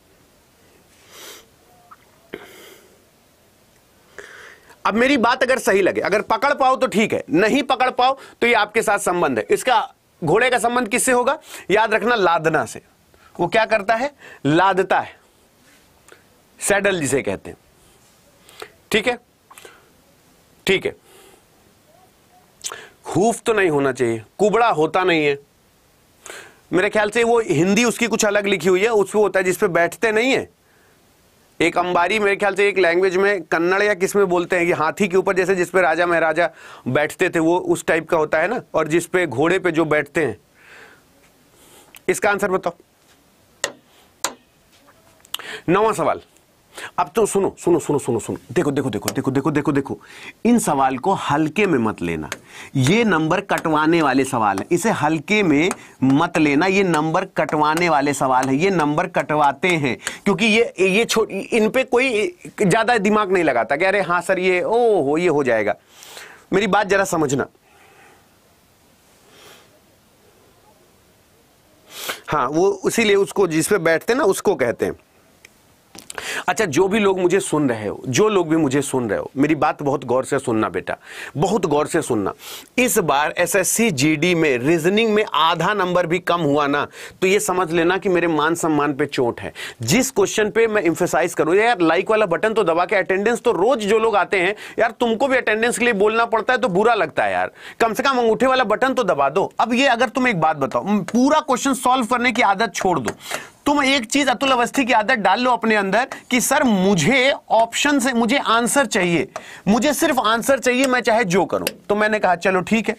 अब मेरी बात अगर सही लगे अगर पकड़ पाओ तो ठीक है नहीं पकड़ पाओ तो ये आपके साथ संबंध है इसका घोड़े का संबंध किससे होगा याद रखना लादना से वो क्या करता है लादता है सैडल जिसे कहते हैं ठीक है ठीक है हूफ तो नहीं होना चाहिए कुबड़ा होता नहीं है मेरे ख्याल से वो हिंदी उसकी कुछ अलग लिखी हुई है उसमें होता है जिसपे बैठते नहीं है एक अंबारी मेरे ख्याल से एक लैंग्वेज में कन्नड़ या किस में बोलते हैं कि हाथी के ऊपर जैसे जिस पे राजा महाराजा बैठते थे वो उस टाइप का होता है ना और जिस पे घोड़े पे जो बैठते हैं इसका आंसर बताओ नवा सवाल अब तो सुनो सुनो सुनो सुनो सुनो देखो देखो देखो देखो देखो देखो देखो इन सवाल को हल्के में मत लेना ये नंबर कटवाने वाले सवाल है इसे हल्के में मत लेना ये नंबर कटवाने वाले सवाल है ये नंबर कटवाते हैं क्योंकि ये ये इन पे कोई ज़्यादा दिमाग नहीं लगाता कि अरे हाँ सर ये ओ हो ये हो जाएगा मेरी बात ज़रा समझना हाँ वो इसीलिए उसको जिसपे बैठते ना उसको कहते हैं अच्छा जो भी लोग मुझे सुन रहे हो जो लोग भी मुझे सुन रहे हो मेरी बात बहुत गौर से सुनना बेटा बहुत गौर से सुनना इस बार एसएससी जीडी में रीजनिंग में आधा नंबर भी कम हुआ ना तो ये समझ लेना कि मेरे मान सम्मान पे चोट है जिस क्वेश्चन पे मैं इंफेसाइज करूँ यार लाइक वाला बटन तो दबा के अटेंडेंस तो रोज जो लोग आते हैं यार तुमको भी अटेंडेंस के लिए बोलना पड़ता है तो बुरा लगता है यार कम से कम अंगूठे वाला बटन तो दबा दो अब ये अगर तुम एक बात बताओ पूरा क्वेश्चन सॉल्व करने की आदत छोड़ दो तुम एक चीज अतुल अवस्थी की आदत डाल लो अपने अंदर कि सर मुझे ऑप्शन से मुझे आंसर चाहिए मुझे सिर्फ आंसर चाहिए मैं चाहे जो करूं तो मैंने कहा चलो ठीक है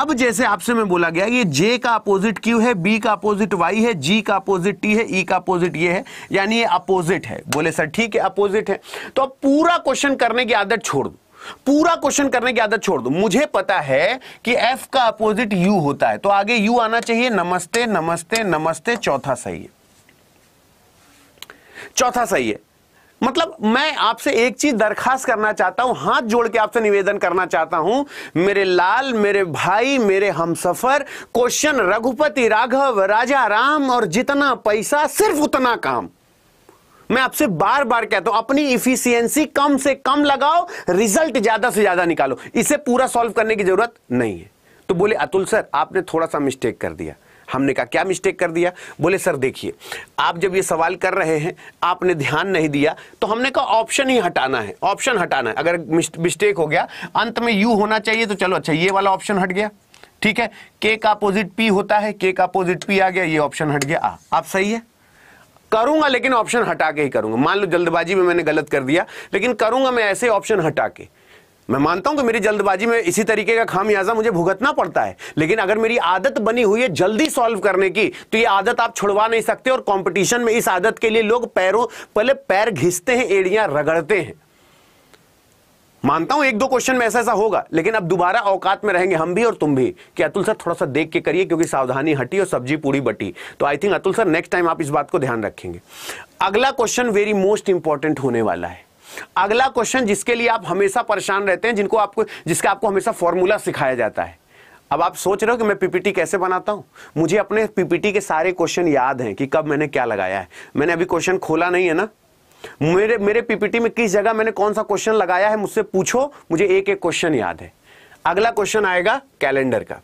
अब जैसे आपसे मैं बोला गया ये जे का अपोजिट क्यू है बी का अपोजिट वाई है जी का अपोजिट टी है ई e का अपोजिट ये है यानी ये अपोजिट है बोले सर ठीक है अपोजिट है तो अब पूरा क्वेश्चन करने की आदत छोड़ दो पूरा क्वेश्चन करने की आदत छोड़ दो मुझे पता है कि एफ का अपोजिट यू होता है तो आगे यू आना चाहिए नमस्ते नमस्ते नमस्ते चौथा सही है चौथा सही है मतलब मैं आपसे एक चीज दरखास्त करना चाहता हूं हाथ जोड़ के आपसे निवेदन करना चाहता हूं मेरे लाल मेरे भाई मेरे हमसफर क्वेश्चन रघुपति राघव राजा राम और जितना पैसा सिर्फ उतना काम मैं आपसे बार बार कहता हूं अपनी इफिशियंसी कम से कम लगाओ रिजल्ट ज्यादा से ज्यादा निकालो इसे पूरा सॉल्व करने की जरूरत नहीं है तो बोले अतुल सर आपने थोड़ा सा मिस्टेक कर दिया हमने कहा क्या मिस्टेक कर दिया बोले सर देखिए आप जब ये सवाल कर रहे हैं आपने ध्यान नहीं दिया तो हमने कहा ऑप्शन ही हटाना है ऑप्शन हटाना है अगर मिस्टेक हो गया अंत में यू होना चाहिए तो चलो अच्छा ये वाला ऑप्शन हट गया ठीक है के का अपोजिट पी होता है के का अपोजिट पी आ गया ये ऑप्शन हट गया आ आप सही है करूंगा लेकिन ऑप्शन हटा के ही करूंगा मान लो जल्दबाजी में मैंने गलत कर दिया लेकिन करूंगा मैं ऐसे ऑप्शन हटा के मैं मानता हूं कि मेरी जल्दबाजी में इसी तरीके का खामियाजा मुझे भुगतना पड़ता है लेकिन अगर मेरी आदत बनी हुई है जल्दी सॉल्व करने की तो ये आदत आप छुड़वा नहीं सकते और कंपटीशन में इस आदत के लिए लोग पैरों पहले पैर घिसते हैं एड़ियां रगड़ते हैं मानता हूं एक दो क्वेश्चन में ऐसा ऐसा होगा लेकिन अब दोबारा औकात में रहेंगे हम भी और तुम भी कि अतुल सर थोड़ा सा देख के करिए क्योंकि सावधानी हटी और सब्जी पूरी बटी तो I think Atul sir next time आप इस बात को ध्यान रखेंगे अगला क्वेश्चन वेरी मोस्ट इंपॉर्टेंट होने वाला है अगला क्वेश्चन जिसके लिए आप हमेशा परेशान रहते हैं जिनको आपको जिसका आपको हमेशा फॉर्मूला सिखाया जाता है अब आप सोच रहे हो कि मैं पीपीटी कैसे बनाता हूं मुझे अपने पीपीटी के सारे क्वेश्चन याद हैं कि कब मैंने क्या लगाया है मैंने अभी क्वेश्चन खोला नहीं है ना मेरे मेरे पीपीटी में किस जगह मैंने कौन सा क्वेश्चन लगाया है मुझसे पूछो मुझे एक एक क्वेश्चन याद है अगला क्वेश्चन आएगा कैलेंडर का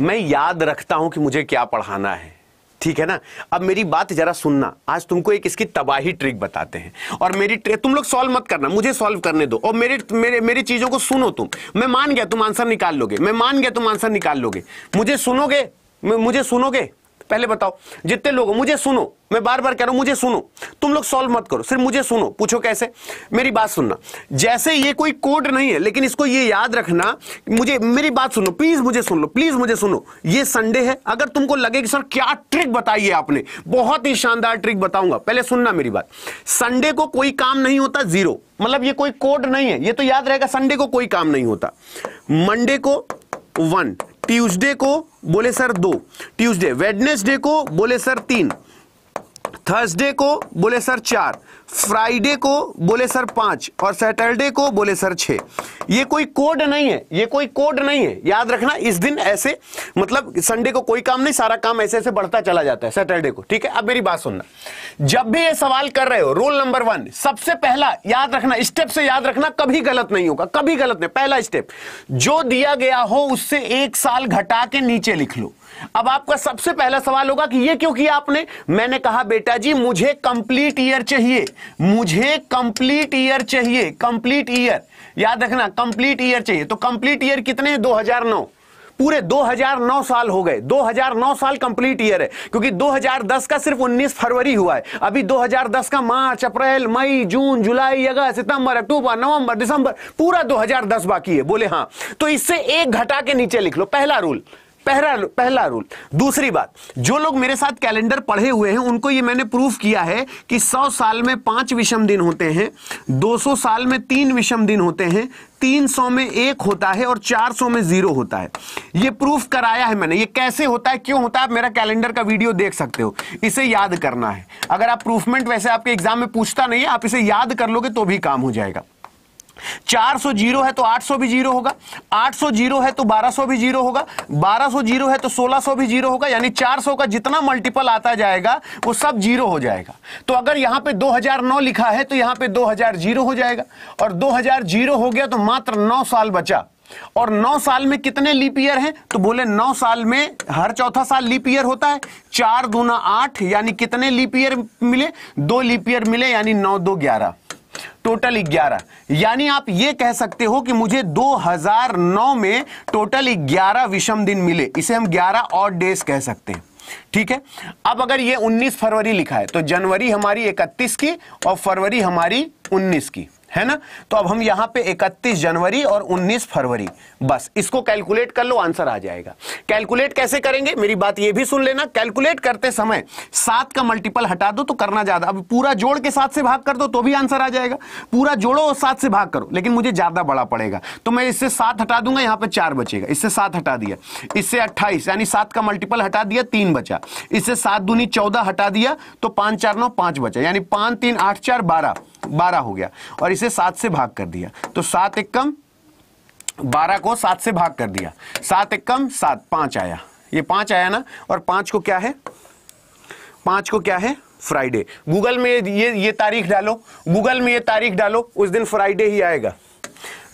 मैं याद रखता हूं कि मुझे क्या पढ़ाना है ठीक है ना अब मेरी बात जरा सुनना आज तुमको एक इसकी तबाही ट्रिक बताते हैं और मेरी तुम लोग सॉल्व मत करना मुझे सॉल्व करने दो और मेरी मेरे मेरी चीजों को सुनो तुम मैं मान गया तुम आंसर निकाल लोगे मैं मान गया तुम आंसर निकाल लोगे मुझे सुनोगे मुझे सुनोगे पहले बताओ जितने लोग मुझे सुनो मैं बार बार कह रहा हूं मुझे सुनो तुम लोग सॉल्व मत करो सिर्फ मुझे सुनो पूछो कैसे मेरी बात सुनना जैसे ये कोई कोड नहीं है लेकिन इसको ये याद रखना मुझे मेरी बात सुनो प्लीज मुझे सुन लो प्लीज मुझे सुनो ये संडे है अगर तुमको लगे कि सर क्या ट्रिक बताई है आपने बहुत ही शानदार ट्रिक बताऊंगा पहले सुनना मेरी बात संडे को कोई काम नहीं होता जीरो मतलब ये कोई कोड नहीं है ये तो याद रहेगा संडे को कोई काम नहीं होता मंडे को वन ट्यूजडे को बोले सर दो ट्यूजडे वेडनेसडे को बोले सर तीन थर्सडे को बोले सर चार फ्राइडे को बोले सर पांच और सैटरडे को बोले सर छः ये कोई कोड नहीं है ये कोई कोड नहीं है याद रखना इस दिन ऐसे मतलब संडे को कोई काम नहीं सारा काम ऐसे ऐसे बढ़ता चला जाता है सैटरडे को ठीक है अब मेरी बात सुनना जब भी ये सवाल कर रहे हो रोल नंबर वन सबसे पहला याद रखना स्टेप से याद रखना कभी गलत नहीं होगा कभी गलत नहीं पहला स्टेप जो दिया गया हो उससे एक साल घटा के नीचे लिख लो अब आपका सबसे पहला सवाल होगा कि ये क्यों किया आपने मैंने कहा बेटा जी मुझे कंप्लीट ईयर चाहिए मुझे कंप्लीट ईयर चाहिए कंप्लीट ईयर याद रखना कंप्लीट ईयर चाहिए तो कंप्लीट ईयर कितने हैं 2009 पूरे 2009 साल हो गए 2009 साल कंप्लीट ईयर है क्योंकि 2010 का सिर्फ 19 फरवरी हुआ है अभी 2010 का मार्च अप्रैल मई जून जुलाई अगस्त सितंबर अक्टूबर नवंबर दिसंबर पूरा 2010 बाकी है बोले हाँ तो इससे एक घटा के नीचे लिख लो पहला रूल पहला पहला रूल दूसरी बात जो लोग मेरे साथ कैलेंडर पढ़े हुए हैं उनको ये मैंने प्रूफ किया है कि 100 साल में पांच विषम दिन होते हैं 200 साल में तीन विषम दिन होते हैं 300 में एक होता है और 400 में जीरो होता है ये प्रूफ कराया है मैंने ये कैसे होता है क्यों होता है आप मेरा कैलेंडर का वीडियो देख सकते हो इसे याद करना है अगर आप प्रूफमेंट वैसे आपके एग्जाम में पूछता नहीं है आप इसे याद कर लोगे तो भी काम हो जाएगा 400 जीरो है तो 800 भी जीरो होगा 800 जीरो है तो 1200 भी जीरो होगा 1200 जीरो है तो 1600 भी जीरो होगा यानी 400 का जितना मल्टीपल आता जाएगा वो सब जीरो हो जाएगा तो अगर यहां पे 2009 लिखा है तो यहां पे 2000 जीरो हो जाएगा और 2000 जीरो हो गया तो मात्र 9 साल बचा और 9 साल में कितने लीप ईयर हैं तो बोले 9 साल में हर चौथा साल लीप ईयर होता है चार दूना आठ यानी कितने लीप ईयर मिले दो लीप ईयर मिले यानी नौ दो ग्यारह टोटल 11 यानी आप ये कह सकते हो कि मुझे 2009 में टोटल 11 विषम दिन मिले इसे हम 11 और डेज कह सकते हैं ठीक है अब अगर ये 19 फरवरी लिखा है तो जनवरी हमारी 31 की और फरवरी हमारी 19 की है ना तो अब हम यहां पे 31 जनवरी और 19 फरवरी बस इसको कैलकुलेट कर लो आंसर आ जाएगा कैलकुलेट कैसे करेंगे मेरी बात ये भी सुन लेना कैलकुलेट करते समय सात का मल्टीपल हटा दो तो करना ज्यादा अब पूरा जोड़ के साथ से भाग कर दो तो भी आंसर आ जाएगा पूरा जोड़ो और सात से भाग करो लेकिन मुझे ज्यादा बड़ा पड़ेगा तो मैं इससे सात हटा दूंगा यहां पर चार बचेगा इससे सात हटा दिया इससे अट्ठाईस यानी सात का मल्टीपल हटा दिया तीन बचा इससे सात दूनी चौदह हटा दिया तो पांच चार नौ पांच बचा यानी पांच तीन आठ चार बारह बारह हो गया और इसे सात से भाग कर दिया तो सात एक कम बारह को सात से भाग कर दिया सात एक कम सात पांच आया ये पांच आया ना और पांच को क्या है पांच को क्या है फ्राइडे गूगल में ये ये तारीख डालो गूगल में ये तारीख डालो उस दिन फ्राइडे ही आएगा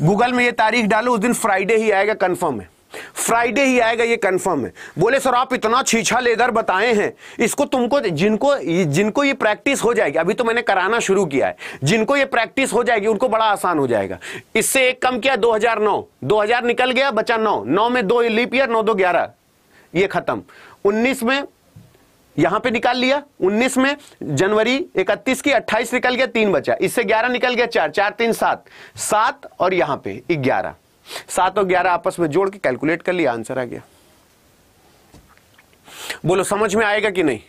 गूगल में ये तारीख डालो उस दिन फ्राइडे ही आएगा कंफर्म है फ्राइडे ही आएगा ये कंफर्म है बोले सर आप इतना छीछा लेदर बताए हैं इसको तुमको जिनको जिनको ये प्रैक्टिस हो जाएगी अभी तो मैंने कराना शुरू किया है जिनको ये प्रैक्टिस हो जाएगी उनको बड़ा आसान हो जाएगा इससे एक कम किया 2009 2000 निकल गया बचा नौ नौ में दो लीप ईयर नौ दो ग्यारह ये खत्म उन्नीस में यहां पे निकाल लिया 19 में जनवरी 31 की 28 निकल गया तीन बचा इससे 11 निकल गया चार चार तीन सात सात और यहां पे 11 सात और ग्यारह आपस में जोड़ के कैलकुलेट कर लिया आंसर आ गया बोलो समझ में आएगा कि नहीं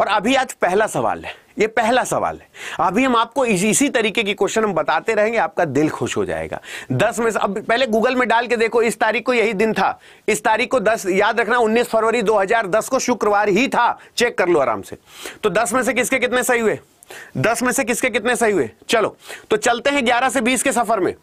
और अभी आज पहला सवाल है ये पहला सवाल है अभी हम आपको इसी इसी तरीके की क्वेश्चन हम बताते रहेंगे आपका दिल खुश हो जाएगा दस में अब पहले गूगल में डाल के देखो इस तारीख को यही दिन था इस तारीख को दस याद रखना 19 फरवरी 2010 को शुक्रवार ही था चेक कर लो आराम से तो दस में से किसके कितने सही हुए दस में से किसके कितने सही हुए चलो तो चलते हैं ग्यारह से बीस के सफर में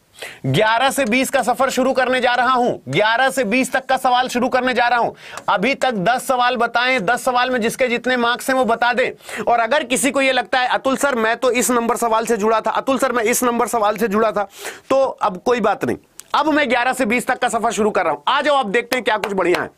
11 से 20 का सफर शुरू करने जा रहा हूं 11 से 20 तक का सवाल शुरू करने जा रहा हूं अभी तक 10 सवाल बताएं 10 सवाल में जिसके जितने मार्क्स हैं वो बता दें और अगर किसी को ये लगता है अतुल सर मैं तो इस नंबर सवाल से जुड़ा था अतुल सर मैं इस नंबर सवाल से जुड़ा था तो अब कोई बात नहीं अब मैं ग्यारह से बीस तक का सफर शुरू कर रहा हूं आ जाओ आप देखते हैं क्या कुछ बढ़िया है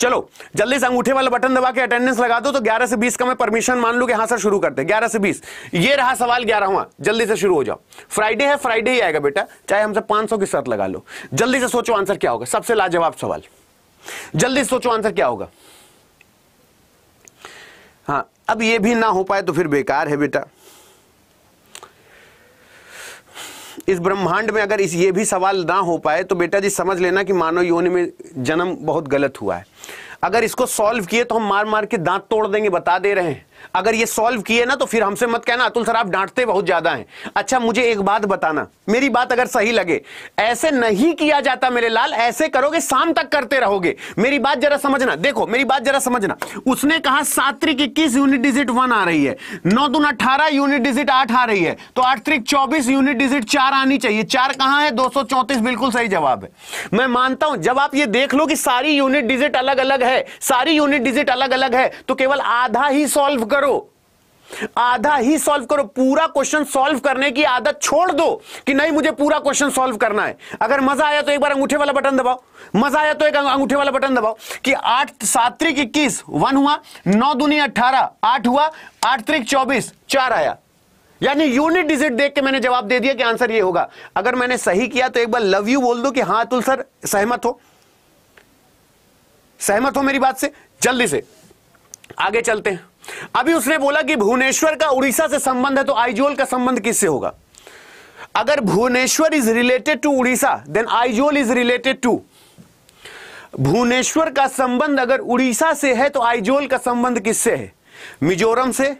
चलो जल्दी से अंगूठे वाला बटन दबा के अटेंडेंस लगा दो तो 11 से 20 का मैं परमिशन मान लू कि हाँ सर शुरू करते 11 से 20 ये रहा सवाल ग्यारह हुआ जल्दी से शुरू हो जाओ फ्राइडे है फ्राइडे ही आएगा बेटा चाहे हमसे 500 की शर्त लगा लो जल्दी से सोचो आंसर क्या होगा सबसे लाजवाब सवाल जल्दी से सोचो आंसर क्या होगा हाँ अब ये भी ना हो पाए तो फिर बेकार है बेटा इस ब्रह्मांड में अगर इस ये भी सवाल ना हो पाए तो बेटा जी समझ लेना कि मानव योनि में जन्म बहुत गलत हुआ है अगर इसको सॉल्व किए तो हम मार मार के दांत तोड़ देंगे बता दे रहे हैं अगर ये सॉल्व किए ना तो फिर हमसे मत कहना अतुल सर आप डांटते बहुत ज्यादा हैं अच्छा मुझे एक बात बताना मेरी बात अगर सही लगे ऐसे नहीं किया जाता मेरे लाल ऐसे करोगे शाम तक करते रहोगे मेरी बात जरा समझना देखो मेरी बात जरा समझना उसने कहा सात्रिक इक्कीस यूनिट डिजिट वन आ रही है नौ दून अठारह यूनिट डिजिट आठ आ रही है तो आठ त्रिक चौबीस यूनिट डिजिट चार आनी चाहिए चार कहां है दो बिल्कुल सही जवाब है मैं मानता हूं जब आप ये देख लो कि सारी यूनिट डिजिट अलग अलग है सारी यूनिट डिजिट अलग अलग है तो केवल आधा ही सॉल्व कर करो आधा ही सॉल्व करो पूरा क्वेश्चन सॉल्व करने की आदत छोड़ दो कि नहीं मुझे पूरा क्वेश्चन सॉल्व करना है अगर मजा आया तो एक बार अंगूठे वाला बटन दबाओ मजा आया तो एक अंगूठे वाला बटन दबाओ कि आठ सात इक्कीस वन हुआ नौ दुनी अठारह आठ हुआ आठ त्रिक चौबीस चार आया यानी यूनिट डिजिट देख के मैंने जवाब दे दिया कि आंसर ये होगा अगर मैंने सही किया तो एक बार लव यू बोल दो कि हाँ अतुल सर सहमत हो सहमत हो मेरी बात से जल्दी से आगे चलते हैं अभी उसने बोला कि भुवनेश्वर का उड़ीसा से संबंध है तो आइजोल का संबंध किससे होगा अगर Bhubaneswar is related to Orissa then Aizawl is related to Bhubaneswar का संबंध अगर उड़ीसा से है तो आइजोल का संबंध किससे है मिजोरम से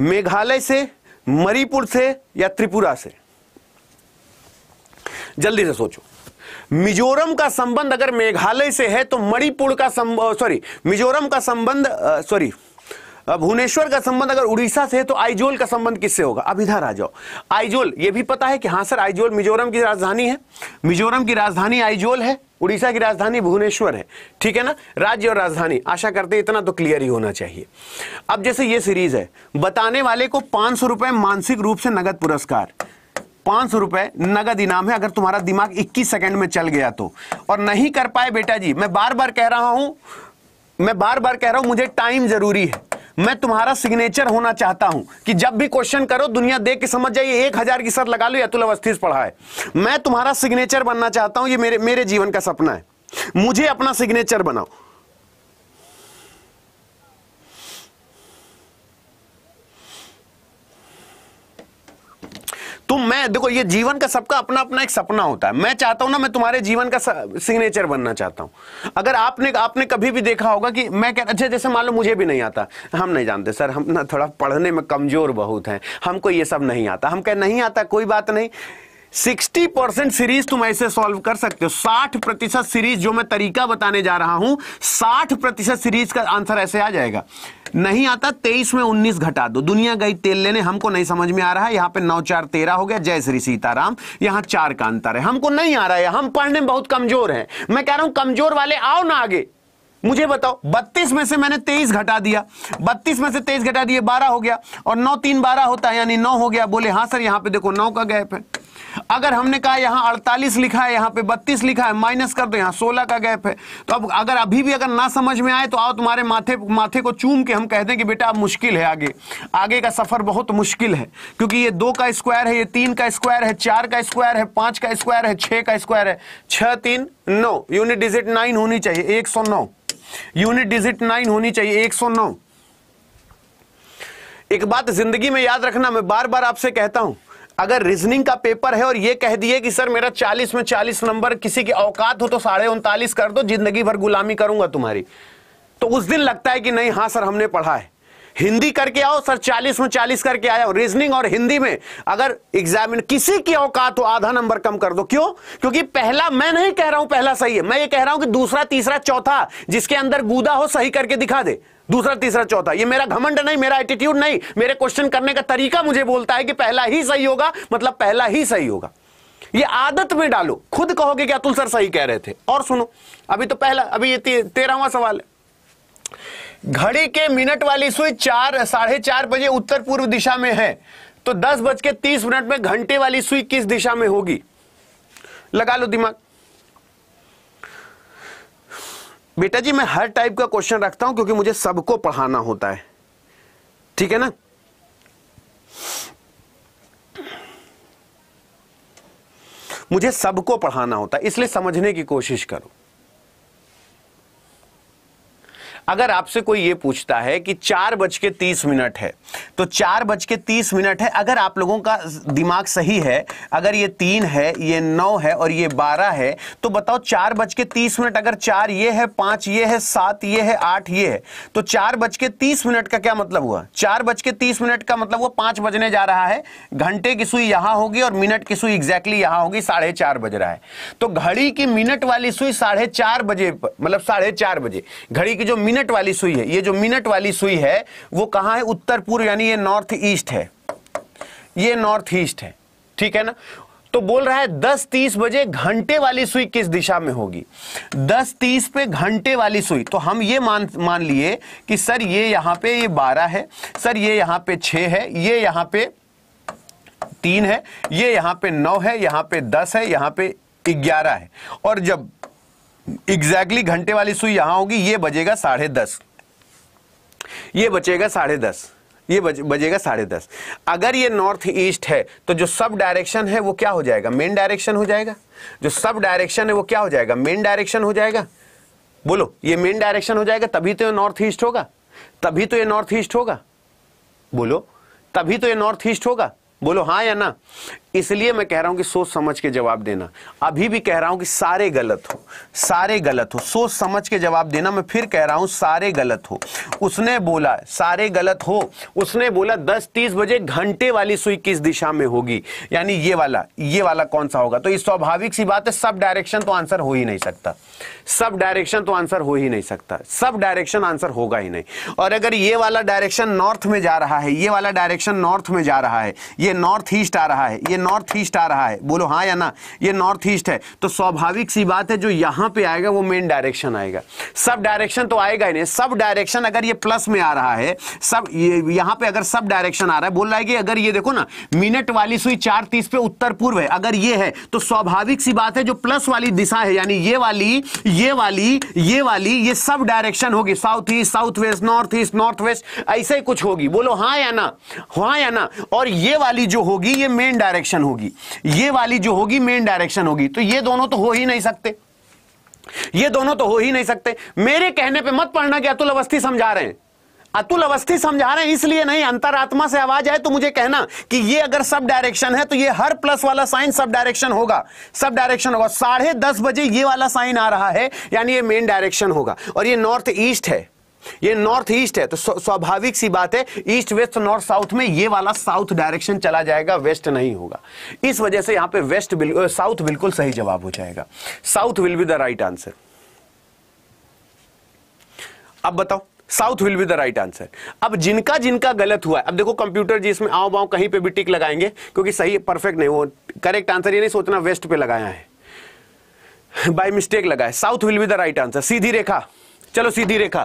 मेघालय से मणिपुर से या त्रिपुरा से जल्दी से सोचो मिजोरम का संबंध अगर मेघालय से है तो मणिपुर का संबंध सॉरी मिजोरम का संबंध सॉरी भुवनेश्वर का संबंध अगर उड़ीसा से है तो आइजोल का संबंध किससे होगा अब इधर आ जाओ आइजोल ये भी पता है कि हाँ सर आइजोल मिजोरम की राजधानी है मिजोरम की राजधानी आइजोल है उड़ीसा की राजधानी भुवनेश्वर है ठीक है ना राज्य और राजधानी आशा करते इतना तो क्लियर ही होना चाहिए अब जैसे ये सीरीज है बताने वाले को पांच सौ रुपए मानसिक रूप से नगद पुरस्कार पांच सौ रुपए नगद इनाम है अगर तुम्हारा दिमाग 21 सेकंड में चल गया तो और नहीं कर पाए बेटा जी मैं बार बार कह रहा हूं मैं बार बार कह रहा हूं मुझे टाइम जरूरी है मैं तुम्हारा सिग्नेचर होना चाहता हूं कि जब भी क्वेश्चन करो दुनिया देख के समझ जाइए एक हजार की सर लगा लो अतुल अवस्थी पढ़ा है मैं तुम्हारा सिग्नेचर बनना चाहता हूं ये मेरे मेरे जीवन का सपना है मुझे अपना सिग्नेचर बनाओ मैं देखो ये जीवन का सबका अपना अपना एक सपना होता है मैं चाहता हूँ ना मैं तुम्हारे जीवन का सिग्नेचर बनना चाहता हूं अगर आपने आपने कभी भी देखा होगा कि मैं कह अच्छा जैसे मान लो मुझे भी नहीं आता हम नहीं जानते सर हम ना थोड़ा पढ़ने में कमजोर बहुत हैं हमको ये सब नहीं आता हम कह नहीं आता कोई बात नहीं 60 परसेंट सीरीज तुम ऐसे सॉल्व कर सकते हो 60 प्रतिशत सीरीज जो मैं तरीका बताने जा रहा हूं 60 प्रतिशत सीरीज का आंसर ऐसे आ जाएगा नहीं आता तेईस में उन्नीस घटा दो दुनिया गई तेल लेने हमको नहीं समझ में आ रहा है यहां पे नौ चार तेरह हो गया जय श्री सीताराम यहां चार का अंतर है हमको नहीं आ रहा है हम पढ़ने में बहुत कमजोर है मैं कह रहा हूं कमजोर वाले आओ ना आगे मुझे बताओ बत्तीस में से मैंने तेईस घटा दिया बत्तीस में से तेईस घटा दिए बारह हो गया और नौ तीन बारह होता है यानी नौ हो गया बोले हाँ सर यहाँ पे देखो नौ का गैप है अगर हमने कहा यहां अड़तालीस लिखा है यहां पे बत्तीस लिखा है माइनस कर दो यहां सोलह का गैप है तो अब अगर अभी भी अगर ना समझ में आए तो आओ तुम्हारे माथे माथे को चूम के हम कह दें कि बेटा अब मुश्किल है आगे आगे का सफर बहुत मुश्किल है क्योंकि ये दो का स्क्वायर है ये तीन का स्क्वायर है चार का स्क्वायर है पांच का स्क्वायर है छह का स्क्वायर है छह तीन नौ यूनिट डिजिट नाइन होनी चाहिए एक सौ नौ यूनिट डिजिट नाइन होनी चाहिए एक सौ नौ एक बात जिंदगी में याद रखना मैं बार बार आपसे कहता हूं अगर रीजनिंग का पेपर है और ये कह दिए कि सर मेरा 40 में 40 नंबर किसी की औकात हो तो साढ़े उनतालीस कर दो जिंदगी भर गुलामी करूंगा तुम्हारी तो उस दिन लगता है कि नहीं हाँ सर हमने पढ़ा है हिंदी करके आओ सर 40 में 40 करके आया रीजनिंग और हिंदी में अगर एग्जामिन किसी की औकात हो आधा नंबर कम कर दो क्यों क्योंकि पहला मैं नहीं कह रहा हूं पहला सही है मैं ये कह रहा हूं कि दूसरा तीसरा चौथा जिसके अंदर गूदा हो सही करके दिखा दे दूसरा तीसरा चौथा ये मेरा घमंड नहीं मेरा एटीट्यूड नहीं मेरे क्वेश्चन करने का तरीका मुझे बोलता है कि पहला ही सही होगा मतलब पहला ही सही होगा ये आदत में डालो खुद कहोगे कि अतुल सर सही कह रहे थे और सुनो अभी तो पहला अभी ये तेरहवा सवाल है घड़ी के मिनट वाली सुई चार साढ़े चार बजे उत्तर पूर्व दिशा में है तो दस बज के तीस मिनट में घंटे वाली सुई किस दिशा में होगी लगा लो दिमाग बेटा जी मैं हर टाइप का क्वेश्चन रखता हूं क्योंकि मुझे सबको पढ़ाना होता है ठीक है ना मुझे सबको पढ़ाना होता है इसलिए समझने की कोशिश करो अगर आपसे कोई ये पूछता है कि चार बज के तीस मिनट है तो चार बज के तीस मिनट है अगर आप लोगों का दिमाग सही है अगर ये तीन है ये नौ है और ये बारह है तो बताओ चार बज के तीस मिनट अगर चार ये है पांच ये है सात ये है आठ ये है तो चार बज के तीस मिनट का क्या मतलब हुआ चार बज के तीस मिनट का मतलब वो पांच बजने जा रहा है घंटे की सुई यहां होगी और मिनट की सुई एग्जैक्टली यहां होगी साढ़े चार बज रहा है तो घड़ी की मिनट वाली सुई साढ़े चार बजे मतलब साढ़े चार बजे घड़ी की जो मिनट मिनट वाली सुई है ये जो मिनट वाली सुई है वो कहां है उत्तर पूर्व यानी ये नॉर्थ ईस्ट है ये नॉर्थ ईस्ट है ठीक है ना तो बोल रहा है दस तीस बजे घंटे वाली सुई किस दिशा में होगी दस तीस पे घंटे वाली सुई तो हम ये मान मान लिए कि सर ये यहां पे ये बारह है सर ये यहां पे छह है ये यहां पे तीन है ये यहां पे नौ है यहां पे दस है यहां पे ग्यारह है और जब एग्जैक्टली घंटे वाली सुई यहां होगी ये बजेगा साढ़े दस ये बचेगा साढ़े दस ये बज, बजेगा साढ़े दस अगर ये नॉर्थ ईस्ट है तो जो सब डायरेक्शन है वो क्या हो जाएगा मेन डायरेक्शन हो जाएगा जो सब डायरेक्शन है वो क्या हो जाएगा मेन डायरेक्शन हो जाएगा बोलो ये मेन डायरेक्शन हो जाएगा तभी तो ये नॉर्थ ईस्ट होगा तभी तो ये नॉर्थ ईस्ट होगा बोलो तभी तो ये नॉर्थ ईस्ट होगा बोलो हाँ या ना इसलिए मैं कह रहा हूं कि सोच समझ के जवाब देना अभी भी कह रहा हूं कि सारे गलत हो सारे गलत हो सोच समझ के जवाब देना मैं फिर कह रहा हूं सारे गलत हो उसने बोला सारे गलत हो उसने बोला दस तीस बजे घंटे वाली सुई किस दिशा में होगी यानी ये वाला ये वाला कौन सा होगा तो ये स्वाभाविक सी बात है सब डायरेक्शन तो आंसर हो ही नहीं सकता सब डायरेक्शन तो आंसर हो ही नहीं सकता सब डायरेक्शन आंसर होगा ही नहीं और अगर ये वाला डायरेक्शन नॉर्थ में जा रहा है ये वाला डायरेक्शन नॉर्थ में जा रहा है ये नॉर्थ ईस्ट आ रहा है ये नॉर्थ ईस्ट आ रहा है बोलो हाँ या ना ये नॉर्थ ईस्ट है तो स्वाभाविक सी बात है जो यहां पे आएगा वो मेन डायरेक्शन आएगा सब डायरेक्शन तो आएगा ही नहीं सब डायरेक्शन अगर ये प्लस में आ रहा है सब ये यहां पे अगर सब डायरेक्शन आ रहा है बोल रहा है कि अगर ये देखो ना मिनट वाली सुई चार तीस पे उत्तर पूर्व है अगर ये है तो स्वाभाविक सी बात है जो प्लस वाली दिशा है यानी ये वाली ये वाली ये वाली ये सब डायरेक्शन होगी south east south west north east north west ऐसे ही कुछ होगी बोलो हाँ या ना हाँ या ना और ये वाली जो होगी ये मेन डायरेक्शन डायरेक्शन होगी ये वाली जो होगी मेन डायरेक्शन होगी तो ये दोनों तो हो ही नहीं सकते ये दोनों तो हो ही नहीं सकते मेरे कहने पे मत पढ़ना कि अतुल अवस्थी समझा रहे हैं अतुल अवस्थी समझा रहे हैं इसलिए नहीं अंतरात्मा से आवाज आए तो मुझे कहना कि ये अगर सब डायरेक्शन है तो ये हर प्लस वाला साइन सब डायरेक्शन होगा सब डायरेक्शन होगा साढ़े दस बजे ये वाला साइन आ रहा है यानी ये मेन डायरेक्शन होगा और ये नॉर्थ ईस्ट है ये नॉर्थ ईस्ट है तो स्वाभाविक सी बात है ईस्ट वेस्ट नॉर्थ साउथ में ये वाला साउथ डायरेक्शन चला जाएगा वेस्ट नहीं होगा इस वजह से यहां पे वेस्ट बिल्कुल साउथ बिल्कुल सही जवाब हो जाएगा south will be the right answer अब बताओ south will be the right answer अब जिनका जिनका गलत हुआ है अब देखो कंप्यूटर जी इसमें आओ बाओ कहीं पे भी टिक लगाएंगे क्योंकि सही परफेक्ट नहीं वो करेक्ट आंसर ये नहीं सोचना वेस्ट पे लगाया है बाय मिस्टेक लगाए south will be the right answer सीधी रेखा चलो सीधी रेखा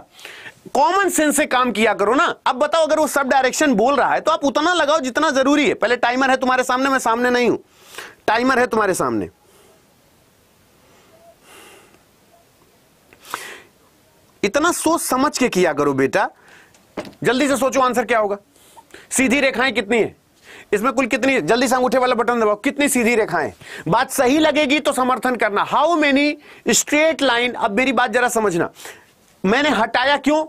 कॉमन सेंस से काम किया करो ना अब बताओ अगर वो सब डायरेक्शन बोल रहा है तो आप उतना लगाओ जितना जरूरी है पहले टाइमर है तुम्हारे सामने मैं सामने नहीं हूं टाइमर है तुम्हारे सामने इतना सोच समझ के किया करो बेटा जल्दी से सोचो आंसर क्या होगा सीधी रेखाएं कितनी है इसमें कुल कितनी जल्दी से अंगूठे वाला बटन दबाओ कितनी सीधी रेखाएं बात सही लगेगी तो समर्थन करना हाउ मेनी स्ट्रेट लाइन अब मेरी बात जरा समझना मैंने हटाया क्यों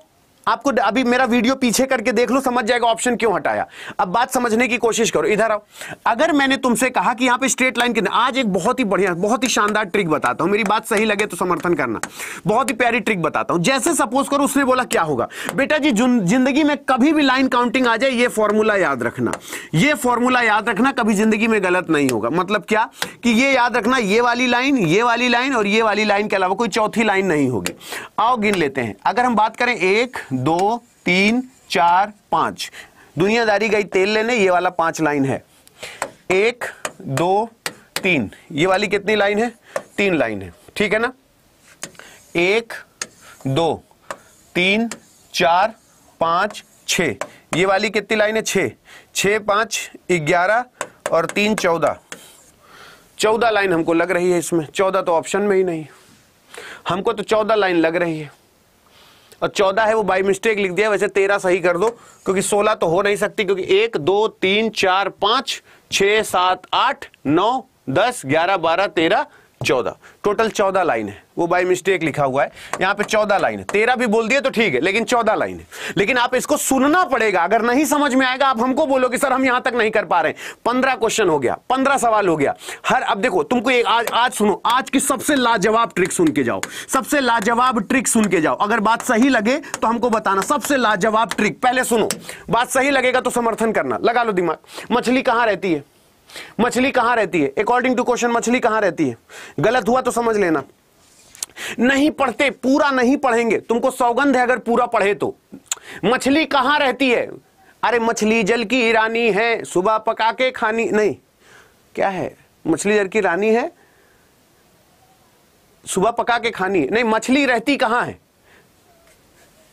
आपको अभी मेरा वीडियो पीछे करके देख लो समझ जाएगा ऑप्शन क्यों हटाया अब बात समझने की कोशिश करो इधर आओ अगर मैंने तुमसे कहा कि यहां पे स्ट्रेट लाइन के आज एक बहुत ही बढ़िया बहुत ही शानदार ट्रिक बताता हूं मेरी बात सही लगे तो समर्थन करना बहुत ही प्यारी ट्रिक बताता हूं जैसे सपोज करो उसने बोला क्या होगा बेटा जी जिंदगी में कभी भी लाइन काउंटिंग आ जाए ये फॉर्मूला याद रखना ये फॉर्मूला याद रखना कभी जिंदगी में गलत नहीं होगा मतलब क्या कि ये याद रखना ये वाली लाइन ये वाली लाइन और ये वाली लाइन के अलावा कोई चौथी लाइन नहीं होगी आओ गिन लेते हैं अगर हम बात करें एक दो तीन चार पांच दुनियादारी गई तेल लेने ये वाला पांच लाइन है एक दो तीन ये वाली कितनी लाइन है तीन लाइन है ठीक है ना एक दो तीन चार पांच छ ये वाली कितनी लाइन है छ छ पांच ग्यारह और तीन चौदह चौदह लाइन हमको लग रही है इसमें चौदह तो ऑप्शन में ही नहीं हमको तो चौदह लाइन लग रही है और चौदह है वो बाई मिस्टेक लिख दिया वैसे तेरह सही कर दो क्योंकि सोलह तो हो नहीं सकती क्योंकि एक दो तीन चार पांच छ सात आठ नौ दस ग्यारह बारह तेरह चौदह टोटल चौदह लाइन है वो बाई मिस्टेक लिखा हुआ है यहां पे चौदह लाइन है तेरह भी बोल दिए तो ठीक है लेकिन चौदह लाइन है लेकिन आप इसको सुनना पड़ेगा अगर नहीं समझ में आएगा आप हमको बोलोगे सर हम यहां तक नहीं कर पा रहे पंद्रह क्वेश्चन हो गया पंद्रह सवाल हो गया हर अब देखो तुमको एक आज आज सुनो आज की सबसे लाजवाब ट्रिक सुन के जाओ सबसे लाजवाब ट्रिक सुन के जाओ अगर बात सही लगे तो हमको बताना सबसे लाजवाब ट्रिक पहले सुनो बात सही लगेगा तो समर्थन करना लगा लो दिमाग मछली कहां रहती है मछली कहां रहती है अकॉर्डिंग टू क्वेश्चन मछली कहां रहती है गलत हुआ तो समझ लेना नहीं पढ़ते पूरा नहीं पढ़ेंगे तुमको सौगंध है अगर पूरा पढ़े तो मछली कहां रहती है अरे मछली जल की रानी है सुबह पका के खानी नहीं क्या है मछली जल की रानी है सुबह पका के खानी है नहीं मछली रहती कहां है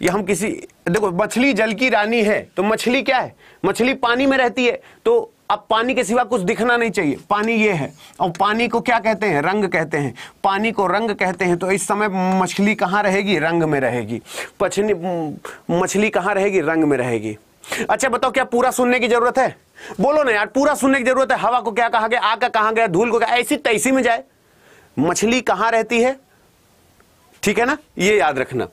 यह हम किसी देखो मछली जल की रानी है तो मछली क्या है मछली पानी में रहती है तो अब पानी के सिवा कुछ दिखना नहीं चाहिए पानी ये है और पानी को क्या कहते हैं रंग कहते हैं पानी को रंग कहते हैं तो इस समय मछली कहाँ रहेगी रंग में रहेगी पछनी मछली कहाँ रहेगी रंग में रहेगी अच्छा बताओ क्या पूरा सुनने की जरूरत है बोलो ना यार पूरा सुनने की जरूरत है हवा को क्या कहा गया आग का कहा गया धूल को क्या ऐसी तैसी में जाए मछली कहाँ रहती है ठीक है ना ये याद रखना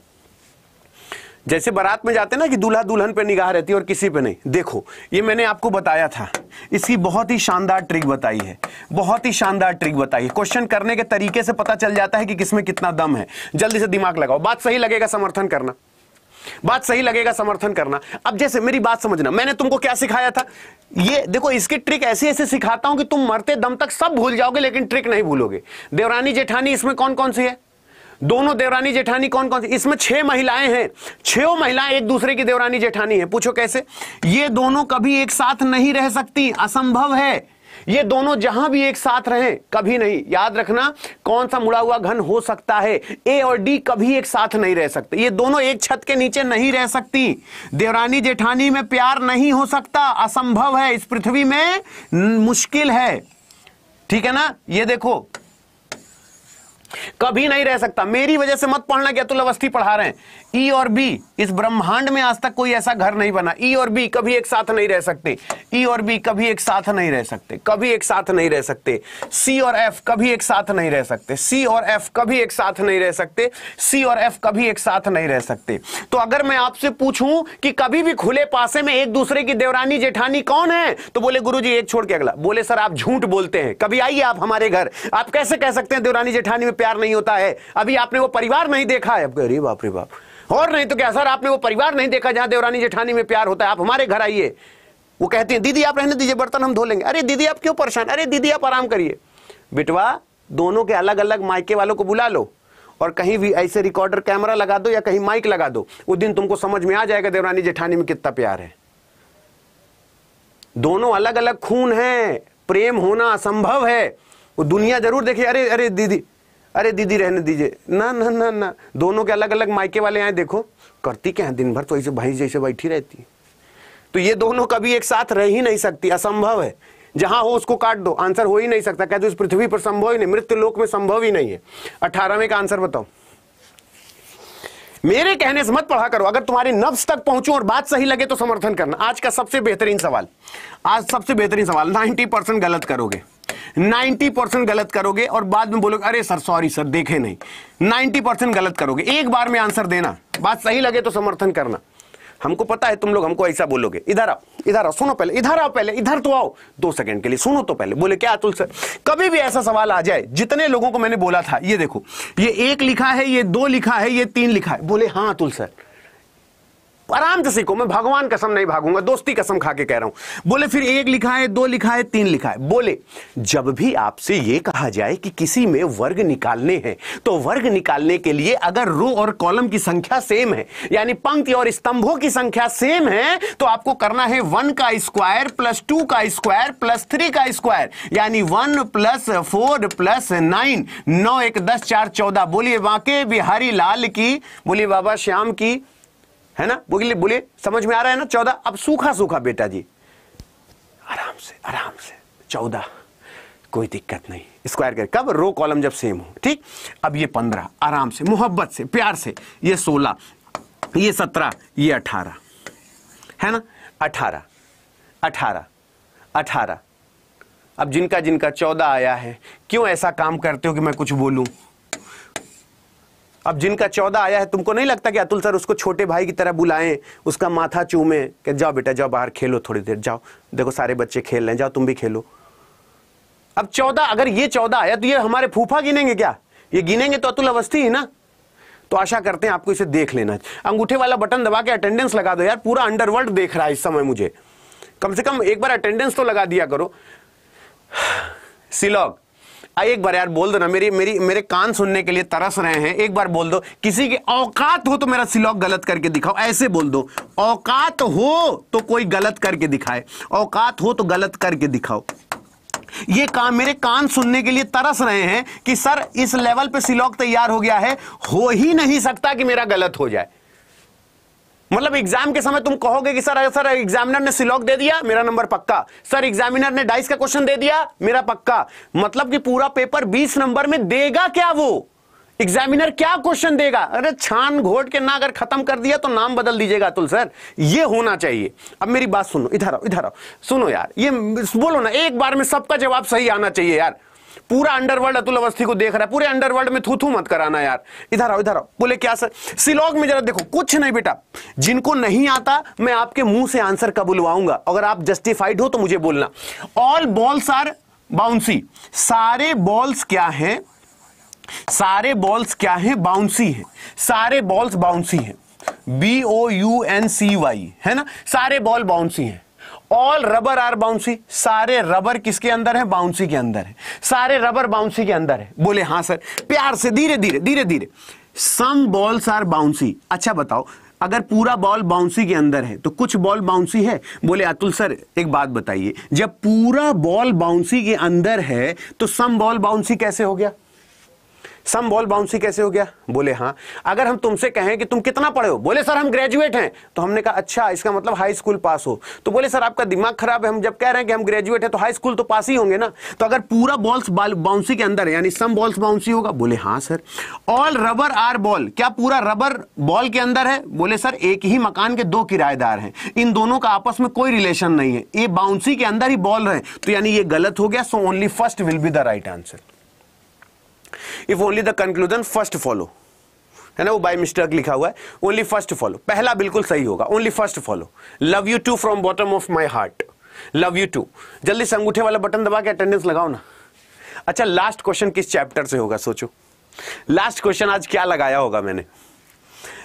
जैसे बारात में जाते ना कि दूल्हा दुल्हन पे निगाह रहती है और किसी पे नहीं देखो ये मैंने आपको बताया था इसकी बहुत ही शानदार ट्रिक बताई है बहुत ही शानदार ट्रिक बताई है क्वेश्चन करने के तरीके से पता चल जाता है कि किसमें कितना दम है जल्दी से दिमाग लगाओ बात सही लगेगा समर्थन करना बात सही लगेगा समर्थन करना अब जैसे मेरी बात समझना मैंने तुमको क्या सिखाया था ये देखो इसकी ट्रिक ऐसे ऐसे सिखाता हूं कि तुम मरते दम तक सब भूल जाओगे लेकिन ट्रिक नहीं भूलोगे देवरानी जेठानी इसमें कौन कौन सी है दोनों देवरानी जेठानी कौन कौन सी इसमें छह महिलाएं हैं छह महिलाएं एक दूसरे की देवरानी जेठानी है पूछो कैसे ये दोनों कभी एक साथ नहीं रह सकती असंभव है ये दोनों जहां भी एक साथ रहे कभी नहीं याद रखना कौन सा मुड़ा हुआ घन हो सकता है ए और डी कभी एक साथ नहीं रह सकते ये दोनों एक छत के नीचे नहीं रह सकती देवरानी जेठानी में प्यार नहीं हो सकता असंभव है इस पृथ्वी में मुश्किल है ठीक है ना ये देखो कभी नहीं रह सकता मेरी वजह से मत पढ़ना कि अतुल अवस्थी पढ़ा रहे हैं ई e और बी इस ब्रह्मांड में आज तक कोई ऐसा घर नहीं बना ई e और बी कभी एक साथ नहीं रह सकते ई e और बी कभी एक साथ नहीं रह सकते कभी एक साथ नहीं रह सकते सी और एफ कभी एक साथ नहीं रह सकते सी और एफ कभी एक साथ नहीं रह सकते सी और एफ कभी एक साथ नहीं रह सकते तो अगर मैं आपसे पूछूं कि कभी भी खुले पासे में एक दूसरे की देवरानी जेठानी कौन है तो बोले गुरु एक छोड़ के अगला बोले सर आप झूठ बोलते हैं कभी आइए आप हमारे घर आप कैसे कह सकते हैं देवरानी जेठानी में प्यार नहीं होता है अभी आपने वो परिवार नहीं देखा है अरे बाप रे बाप और नहीं तो क्या सर आपने वो परिवार नहीं देखा जहां देवरानी जेठानी में प्यार होता है आप हमारे घर आइए वो कहती हैं दीदी आप रहने दीजिए बर्तन हम धो लेंगे अरे दीदी आप क्यों परेशान अरे दीदी आप आराम करिए बिटवा दोनों के अलग अलग मायके वालों को बुला लो और कहीं भी ऐसे रिकॉर्डर कैमरा लगा दो या कहीं माइक लगा दो उस दिन तुमको समझ में आ जाएगा देवरानी जेठानी में कितना प्यार है दोनों अलग अलग खून है प्रेम होना असंभव है वो दुनिया जरूर देखे अरे अरे दीदी अरे दीदी रहने दीजिए ना ना ना ना दोनों के अलग अलग मायके वाले आए देखो करती क्या है दिन भर तो ऐसे भाई जैसे बैठी रहती है तो ये दोनों कभी एक साथ रह ही नहीं सकती असंभव है जहां हो उसको काट दो आंसर हो ही नहीं सकता कहते इस पृथ्वी पर संभव ही नहीं मृत्यु लोक में संभव ही नहीं है अठारहवें का आंसर बताओ मेरे कहने से मत पढ़ा करो अगर तुम्हारी नब्स तक पहुंचो और बात सही लगे तो समर्थन करना आज का सबसे बेहतरीन सवाल आज सबसे बेहतरीन सवाल 90 परसेंट गलत करोगे 90 परसेंट गलत करोगे और बाद में बोलोगे अरे सर सॉरी सर देखे नहीं 90 परसेंट गलत करोगे एक बार में आंसर देना बात सही लगे तो समर्थन करना हमको पता है तुम लोग हमको ऐसा बोलोगे इधर आओ इधर आओ सुनो पहले इधर आओ पहले इधर तो आओ दो सेकंड के लिए सुनो तो पहले बोले क्या अतुल सर कभी भी ऐसा सवाल आ जाए जितने लोगों को मैंने बोला था ये देखो ये एक लिखा है ये दो लिखा है ये तीन लिखा है बोले हाँ अतुल सर आराम से सीखो मैं भगवान कसम नहीं भागूंगा दोस्ती कसम खा के कह रहा हूं बोले फिर एक लिखा है दो लिखा है तीन लिखा है बोले जब भी आपसे यह कहा जाए कि किसी में वर्ग निकालने हैं तो वर्ग निकालने के लिए अगर रो और कॉलम की संख्या सेम है यानी पंक्ति और स्तंभों की संख्या सेम है तो आपको करना है वन का स्क्वायर प्लस टू का स्क्वायर प्लस थ्री का स्क्वायर यानी one plus four plus nine नौ एक दस चार चौदह बोलिए वाके बिहारी लाल की बोलिए बाबा श्याम की है ना बोलिए बोलिए समझ में आ रहा है ना चौदह अब सूखा सूखा बेटा जी आराम से आराम से चौदह कोई दिक्कत नहीं स्क्वायर कर कब रो कॉलम जब सेम हो ठीक अब ये पंद्रह आराम से मोहब्बत से प्यार से ये सोलह ये सत्रह ये अठारह है ना अठारह अठारह अठारह अब जिनका जिनका चौदह आया है क्यों ऐसा काम करते हो कि मैं कुछ बोलूं अब जिनका चौदह आया है तुमको नहीं लगता कि अतुल सर उसको छोटे भाई की तरह बुलाएं उसका माथा चूमें कि जाओ बेटा जाओ बाहर खेलो थोड़ी देर जाओ देखो सारे बच्चे खेल रहे हैं जाओ तुम भी खेलो अब चौदह अगर ये चौदह आया तो ये हमारे फूफा गिनेंगे क्या ये गिनेंगे तो अतुल अवस्थी ही ना तो आशा करते हैं आपको इसे देख लेना अंगूठे वाला बटन दबा के अटेंडेंस लगा दो यार पूरा अंडरवर्ल्ड देख रहा है इस समय मुझे कम से कम एक बार अटेंडेंस तो लगा दिया करो सिलॉग एक बार यार बोल दो ना मेरी मेरी मेरे कान सुनने के लिए तरस रहे हैं एक बार बोल दो किसी की औकात हो तो मेरा सिलॉक गलत करके दिखाओ ऐसे बोल दो औकात हो तो कोई गलत करके दिखाए औकात हो तो गलत करके दिखाओ ये काम मेरे कान सुनने के लिए तरस रहे हैं कि सर इस लेवल पे सिलॉक तैयार हो गया है हो ही नहीं सकता कि मेरा गलत हो जाए मतलब एग्जाम के समय तुम कहोगे कि सर सर एग्जामिनर ने सिलॉक दे दिया मेरा नंबर पक्का सर एग्जामिनर ने डाइस का क्वेश्चन दे दिया मेरा पक्का मतलब कि पूरा पेपर 20 नंबर में देगा क्या वो एग्जामिनर क्या क्वेश्चन देगा अरे छान घोट के ना अगर खत्म कर दिया तो नाम बदल दीजिएगा अतुल सर ये होना चाहिए अब मेरी बात सुनो इधर आओ इधर आओ सुनो यार ये बोलो ना एक बार में सबका जवाब सही आना चाहिए यार पूरा अंडरवर्ल्ड अतुल अवस्थी को देख रहा है पूरे अंडरवर्ल्ड में थू थू मत कराना यार इधर आओ इधर आओ बोले क्या सर सिलोग में जरा देखो कुछ नहीं बेटा जिनको नहीं आता मैं आपके मुंह से आंसर कबुलवाऊंगा अगर आप जस्टिफाइड हो तो मुझे बोलना ऑल बॉल्स आर बाउंसी सारे बॉल्स क्या है सारे बॉल्स क्या है बाउंसी है सारे बॉल्स बाउंसी है B O U N C Y है ना सारे बॉल बाउंसी है ऑल रबर आर बाउंसी सारे रबर किसके अंदर है बाउंसी के अंदर है सारे रबर बाउंसी के अंदर है बोले हां सर प्यार से धीरे धीरे धीरे धीरे सम बॉल्स आर बाउंसी अच्छा बताओ अगर पूरा बॉल बाउंसी के अंदर है तो कुछ बॉल बाउंसी है बोले अतुल सर एक बात बताइए जब पूरा बॉल बाउंसी के अंदर है तो सम बॉल बाउंसी कैसे हो गया सम बॉल बाउंसी कैसे हो गया बोले हाँ अगर हम तुमसे कहें कि तुम कितना पढ़े हो बोले सर हम ग्रेजुएट हैं तो हमने कहा अच्छा इसका मतलब हाई स्कूल पास हो तो बोले सर आपका दिमाग खराब है हम जब कह रहे हैं कि हम ग्रेजुएट हैं तो हाई स्कूल तो पास ही होंगे ना तो अगर पूरा बॉल्स बाउंसी के अंदर यानी सम बॉल्स बाउंसी होगा बोले हाँ sir all rubber are ball क्या पूरा रबर बॉल के अंदर है बोले सर एक ही मकान के दो किराएदार हैं इन दोनों का आपस में कोई रिलेशन नहीं है ये बाउंसी के अंदर ही बॉल रहे तो यानी ये गलत हो गया so only first will be the right answer if only the conclusion first follow है ना वो बाय मिस्टेक लिखा हुआ है ओनली फर्स्ट फॉलो पहला बिल्कुल सही होगा only first follow love you too from bottom of my heart love you too जल्दी संगूठे वाला बटन दबा के अटेंडेंस लगाओ ना अच्छा लास्ट क्वेश्चन किस चैप्टर से होगा सोचो लास्ट क्वेश्चन आज क्या लगाया होगा मैंने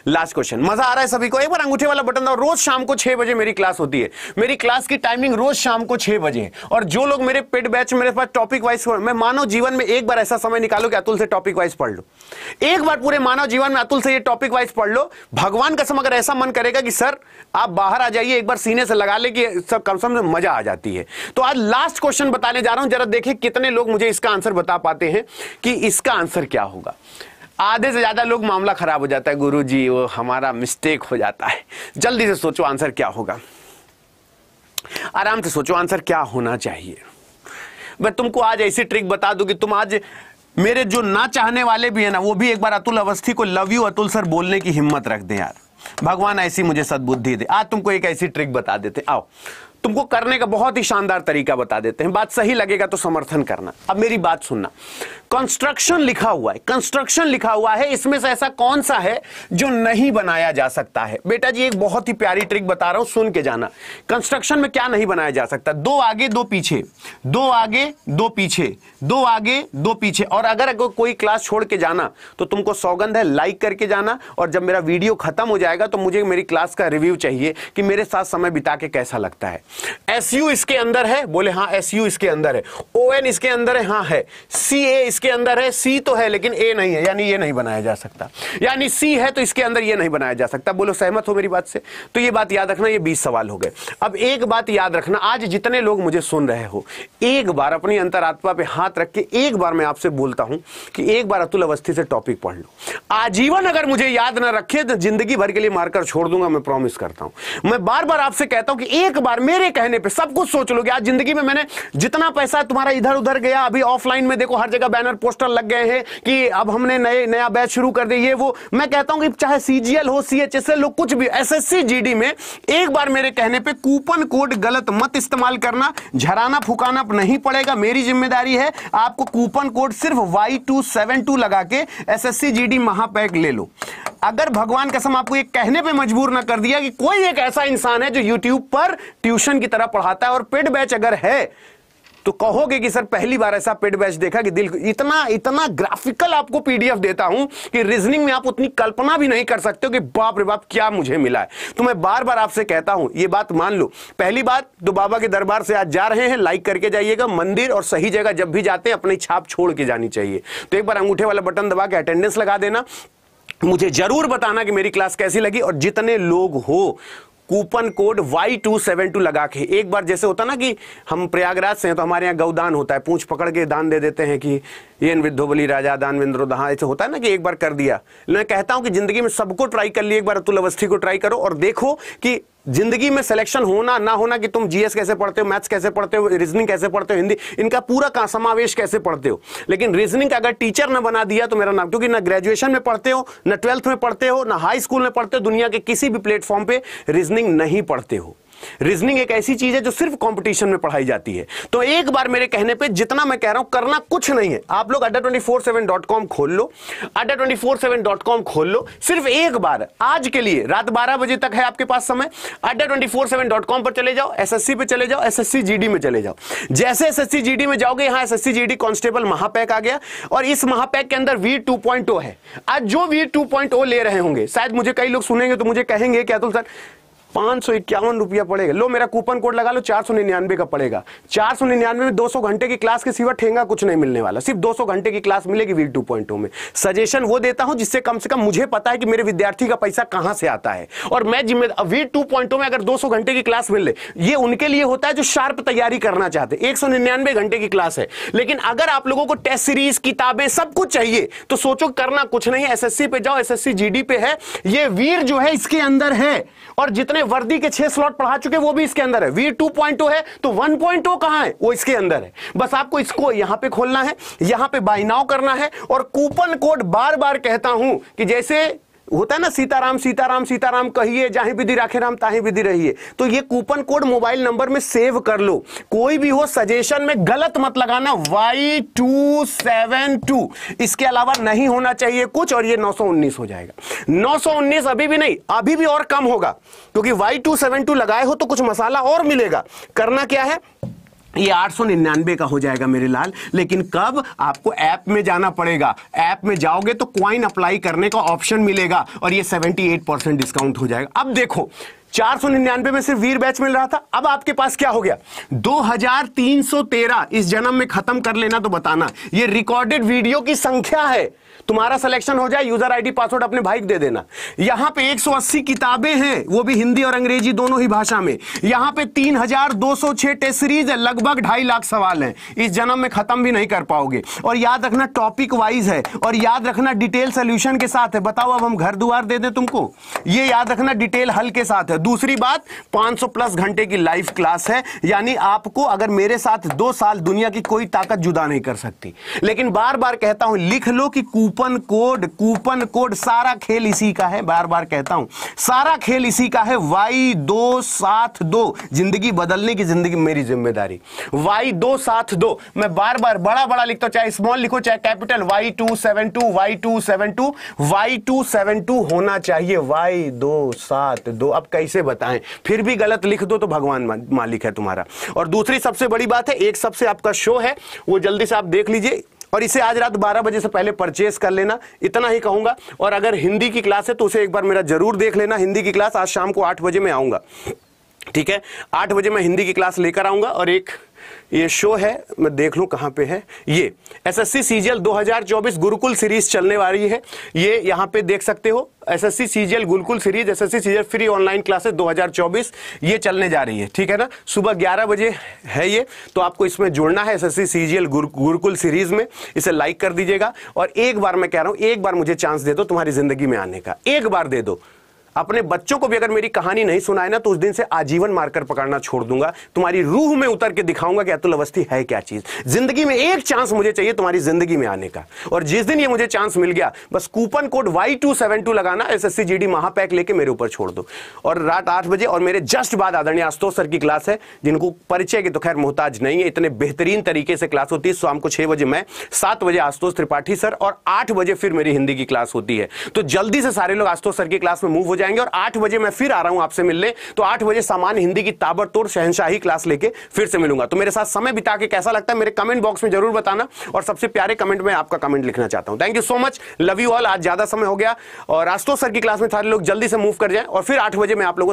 लास्ट क्वेश्चन मजा आ रहा है सभी को एक बार अंगूठे वाला बटन दबाओ रोज शाम को छह बजे मेरी क्लास होती है मेरी क्लास की टाइमिंग रोज शाम को छह बजे और जो लोग मेरे पेड बैच मेरे पास टॉपिक वाइज मैं मानव जीवन में एक बार ऐसा समय निकालो कि अतुल से टॉपिक वाइज पढ़ लो एक बार पूरे मानव जीवन में अतुल से ये टॉपिक वाइज पढ़ लो भगवान समय अगर ऐसा मन करेगा कि सर आप बाहर आ जाइए एक बार सीने से लगा ले कि सब कम से कम मजा आ जाती है तो आज लास्ट क्वेश्चन बताने जा रहा हूं जरा देखिए कितने लोग मुझे इसका आंसर बता पाते हैं कि इसका आंसर क्या होगा आधे से ज़्यादा लोग मामला ख़राब हो जाता है गुरु जी वो हमारा मिस्टेक हो जाता है जल्दी से सोचो आंसर क्या होगा आराम से सोचो आंसर क्या होना चाहिए मैं तुमको आज ऐसी ट्रिक बता दूं कि तुम आज मेरे जो ना चाहने वाले भी है ना वो भी एक बार अतुल अवस्थी को लव यू अतुल सर बोलने की हिम्मत रख दे यार भगवान ऐसी मुझे सदबुद्धि दे आज तुमको एक ऐसी ट्रिक बता देते आओ तुमको करने का बहुत ही शानदार तरीका बता देते हैं बात सही लगेगा तो समर्थन करना अब मेरी बात सुनना कंस्ट्रक्शन लिखा हुआ है कंस्ट्रक्शन लिखा हुआ है इसमें से ऐसा कौन सा है जो नहीं बनाया जा सकता है बेटा जी एक बहुत ही प्यारी ट्रिक बता रहा हूं सुन के जाना कंस्ट्रक्शन में क्या नहीं बनाया जा सकता दो आगे दो पीछे दो आगे दो पीछे दो आगे दो पीछे और अगर अगर कोई क्लास छोड़ के जाना तो तुमको सौगंध है लाइक करके जाना और जब मेरा वीडियो खत्म हो जाएगा तो मुझे मेरी क्लास का रिव्यू चाहिए कि मेरे साथ समय बिता के कैसा लगता है एस इसके अंदर है बोले हाँ एस इसके अंदर है ओ इसके अंदर है हाँ है सी इसके अंदर है सी तो है लेकिन ए नहीं है यानी ये नहीं बनाया जा सकता यानी सी है तो इसके अंदर ये नहीं बनाया जा सकता बोलो सहमत हो मेरी बात से तो ये बात याद रखना ये बीस सवाल हो गए अब एक बात याद रखना आज जितने लोग मुझे सुन रहे हो एक बार अपनी अंतरात्मा पे हाथ रख के एक बार मैं आपसे बोलता हूं कि एक बार अतुल अवस्थी से टॉपिक पढ़ लो आजीवन अगर मुझे याद ना रखे तो जिंदगी भर के लिए मारकर छोड़ दूंगा मैं प्रॉमिस करता हूं मैं बार बार आपसे कहता हूं कि एक बार मेरे कहने पर सब कुछ सोच लो कि आज जिंदगी में मैंने जितना पैसा तुम्हारा इधर उधर गया अभी ऑफलाइन में देखो हर जगह बैनर बैनर पोस्टर लग गए हैं कि अब हमने नए नया बैच शुरू कर दिया ये वो मैं कहता हूं कि चाहे सीजीएल हो सीएचएसएल हो कुछ भी एसएससी जीडी में एक बार मेरे कहने पे कूपन कोड गलत मत इस्तेमाल करना झराना फुकाना नहीं पड़ेगा मेरी जिम्मेदारी है आपको कूपन कोड सिर्फ वाई टू सेवन टू लगा के S S C G D महापैक ले लो अगर भगवान कसम आपको ये कहने पे मजबूर ना कर दिया कि कोई एक ऐसा इंसान है जो YouTube पर ट्यूशन की तरह पढ़ाता है और पेड बैच अगर है तो कहोगे कि सर पहली बार ऐसा पेड बैच देखा कि दिल इतना इतना ग्राफिकल आपको पीडीएफ देता हूं कि रीजनिंग में आप उतनी कल्पना भी नहीं कर सकते हो कि बाप रे बाप क्या मुझे मिला है तो मैं बार बार आपसे कहता हूं ये बात मान लो पहली बात तो बाबा के दरबार से आज जा रहे हैं लाइक करके जाइएगा मंदिर और सही जगह जब भी जाते हैं अपनी छाप छोड़ के जानी चाहिए तो एक बार अंगूठे वाला बटन दबा के अटेंडेंस लगा देना मुझे जरूर बताना कि मेरी क्लास कैसी लगी और जितने लोग हो coupon code Y two seven two लगा के एक बार जैसे होता ना कि हम प्रयागराज से हैं तो हमारे यहाँ गौदान होता है पूछ पकड़ के दान दे देते हैं कि ये विद्धो बली राजा दानवेंद्रो दहा ऐसे होता है ना कि एक बार कर दिया मैं कहता हूं कि जिंदगी में सबको ट्राई कर लिया एक बार अतुल अवस्थी को ट्राई करो और देखो कि जिंदगी में सिलेक्शन होना ना होना कि तुम जीएस कैसे पढ़ते हो मैथ्स कैसे पढ़ते हो रीजनिंग कैसे पढ़ते हो हिंदी इनका पूरा का समावेश कैसे पढ़ते हो लेकिन रीजनिंग का अगर टीचर ना बना दिया तो मेरा नाम क्योंकि ना ग्रेजुएशन में पढ़ते हो ना ट्वेल्थ में पढ़ते हो ना हाई स्कूल में पढ़ते हो दुनिया के किसी भी प्लेटफॉर्म पे रीजनिंग नहीं पढ़ते हो रीजनिंग एक ऐसी चीज है जो सिर्फ कंपटीशन में पढ़ाई जाती है तो एक बार मेरे कहने पे जितना मैं कह रहा हूं करना कुछ नहीं है आप लोग Adda twenty four seven dot com खोल लो Adda twenty four seven dot com खोल लो सिर्फ एक बार आज के लिए रात बारह बजे तक है आपके पास समय Adda twenty four seven dot com पर चले जाओ एस एस सी पे चले जाओ S S C G D में चले जाओ जैसे S S C G D में जाओगे यहां S S C G D constable महापैक आ गया और इस महापैक के अंदर वी टू पॉइंट ओ है आज जो वी टू पॉइंट ओ ले रहे होंगे शायद मुझे कई लोग सुनेंगे तो मुझे कहेंगे कि अतुल सर पांच सौ इक्यावन रुपया पड़ेगा लो मेरा कूपन कोड लगा लो चार सौ निन्यानवे का पड़ेगा चार सौ निन्यानवे में दो सौ घंटे की क्लास के सिवा ठेंगा कुछ नहीं मिलने वाला सिर्फ दो सौ घंटे की क्लास मिलेगी वी टू पॉइंट में सजेशन वो देता हूं जिससे कम से कम मुझे पता है कि मेरे विद्यार्थी का पैसा कहां से आता है और मैं जिम्मेदार वी टू पॉइंट में अगर दो सौ घंटे की क्लास मिल ले ये उनके लिए होता है जो शार्प तैयारी करना चाहते हैं एक सौ निन्यानवे घंटे की क्लास है लेकिन अगर आप लोगों को टेस्ट सीरीज किताबें सब कुछ चाहिए तो सोचो करना कुछ नहीं सी पे जाओ जी डी पे है ये वीर जो है इसके अंदर है और जितने अपने वर्दी के छह स्लॉट पढ़ा चुके वो भी इसके अंदर है वी टू पॉइंट है तो वन पॉइंट कहां है वो इसके अंदर है बस आपको इसको यहां पे खोलना है यहां पे बाइनाव करना है और कूपन कोड बार बार कहता हूं कि जैसे होता है ना सीताराम सीताराम सीताराम कहिए जहां विधि राखे राम ताही विधि रहिए तो ये कूपन कोड मोबाइल नंबर में सेव कर लो कोई भी हो सजेशन में गलत मत लगाना वाई टू सेवन टू इसके अलावा नहीं होना चाहिए कुछ और ये 919 हो जाएगा 919 अभी भी नहीं अभी भी और कम होगा क्योंकि वाई टू सेवन टू लगाए हो तो कुछ मसाला और मिलेगा करना क्या है ये आठ सौ निन्यानवे का हो जाएगा मेरे लाल लेकिन कब आपको ऐप में जाना पड़ेगा ऐप में जाओगे तो क्वाइन अप्लाई करने का ऑप्शन मिलेगा और ये 78 परसेंट डिस्काउंट हो जाएगा अब देखो चार सौ निन्यानवे में सिर्फ वीर बैच मिल रहा था अब आपके पास क्या हो गया 2313 इस जन्म में खत्म कर लेना तो बताना ये रिकॉर्डेड वीडियो की संख्या है तुम्हारा सिलेक्शन हो जाए यूजर आईडी पासवर्ड अपने भाई को दे देना यहां पे 180 किताबें हैं वो भी हिंदी और अंग्रेजी दोनों ही भाषा में यहां पे 3206 टेस्ट सीरीज है लगभग ढाई लाख सवाल हैं इस जन्म में खत्म भी नहीं कर पाओगे और याद रखना टॉपिक वाइज है और याद रखना डिटेल सोल्यूशन के साथ है बताओ अब हम घर दुआर दे दें तुमको ये याद रखना डिटेल हल के साथ है दूसरी बात 500 प्लस घंटे की लाइव क्लास है यानी आपको अगर मेरे साथ दो साल दुनिया की कोई ताकत जुदा नहीं कर सकती लेकिन बार बार कहता हूं लिख लो कि कूब कूपन कोड कूपन कोड सारा खेल इसी का है बार बार कहता हूं सारा खेल इसी का है वाई दो सात दो जिंदगी बदलने की जिंदगी मेरी जिम्मेदारी वाई दो सात दो मैं बार बार बड़ा बड़ा लिखता हूं चाहे स्मॉल लिखो चाहे capital Y two seven two Y two seven two Y two seven two होना चाहिए वाई दो सात दो अब कैसे बताएं फिर भी गलत लिख दो तो भगवान मालिक है तुम्हारा और दूसरी सबसे बड़ी बात है एक सबसे आपका शो है वो जल्दी से आप देख लीजिए और इसे आज रात 12 बजे से पहले परचेस कर लेना इतना ही कहूंगा और अगर हिंदी की क्लास है तो उसे एक बार मेरा जरूर देख लेना हिंदी की क्लास आज शाम को आठ बजे मैं आऊंगा ठीक है आठ बजे मैं हिंदी की क्लास लेकर आऊंगा और एक ये शो है मैं देख लूं कहां पे है ये एसएससी सीजीएल 2024 गुरुकुल सीरीज चलने वाली है ये यहां पे देख सकते हो SSC CGL Gurukul series SSC CGL free online classes 2024 ये चलने जा रही है ठीक है ना सुबह 11 बजे है ये तो आपको इसमें जुड़ना है एसएससी सीजीएल गुरुकुल सीरीज में इसे लाइक कर दीजिएगा और एक बार मैं कह रहा हूं एक बार मुझे चांस दे दो तुम्हारी जिंदगी में आने का एक बार दे दो अपने बच्चों को भी अगर मेरी कहानी नहीं सुनाए ना तो उस दिन से आजीवन मारकर पकड़ना छोड़ दूंगा तुम्हारी रूह में उतर के दिखाऊंगा कि अतुल अवस्थी है क्या चीज जिंदगी में एक चांस मुझे चाहिए तुम्हारी जिंदगी में आने का और जिस दिन ये मुझे चांस मिल गया बस coupon code Y two seven two लगाना S S C G D महापैक लेके मेरे ऊपर छोड़ दो और रात आठ बजे और मेरे जस्ट बाद आदरणीय आस्तोष सर की क्लास है जिनको परिचय की तो खैर मोहताज नहीं है इतने बेहतरीन तरीके से क्लास होती है शाम को छह बजे मैं सात बजे आस्तोष त्रिपाठी सर और आठ बजे फिर मेरी हिंदी की क्लास होती है तो जल्दी से सारे लोग आस्तोष सर की क्लास में मूव हो जाए जाएंगे और आठ बजे मैं फिर आ रहा हूं आपसे मिलने तो आठ बजे सामान्य हिंदी की ताबड़तोड़ शहनशाही क्लास लेके फिर से मिलूंगा तो मेरे साथ समय बिता के कैसा लगता है मेरे कमेंट बॉक्स में जरूर बताना और सबसे प्यारे कमेंट में आपका कमेंट लिखना चाहता हूं thank you so much love you all आज ज्यादा समय हो गया और रास्तों सर की क्लास में सारे लोग जल्दी से मूव कर जाए और फिर आठ बजे मैं आप लोगों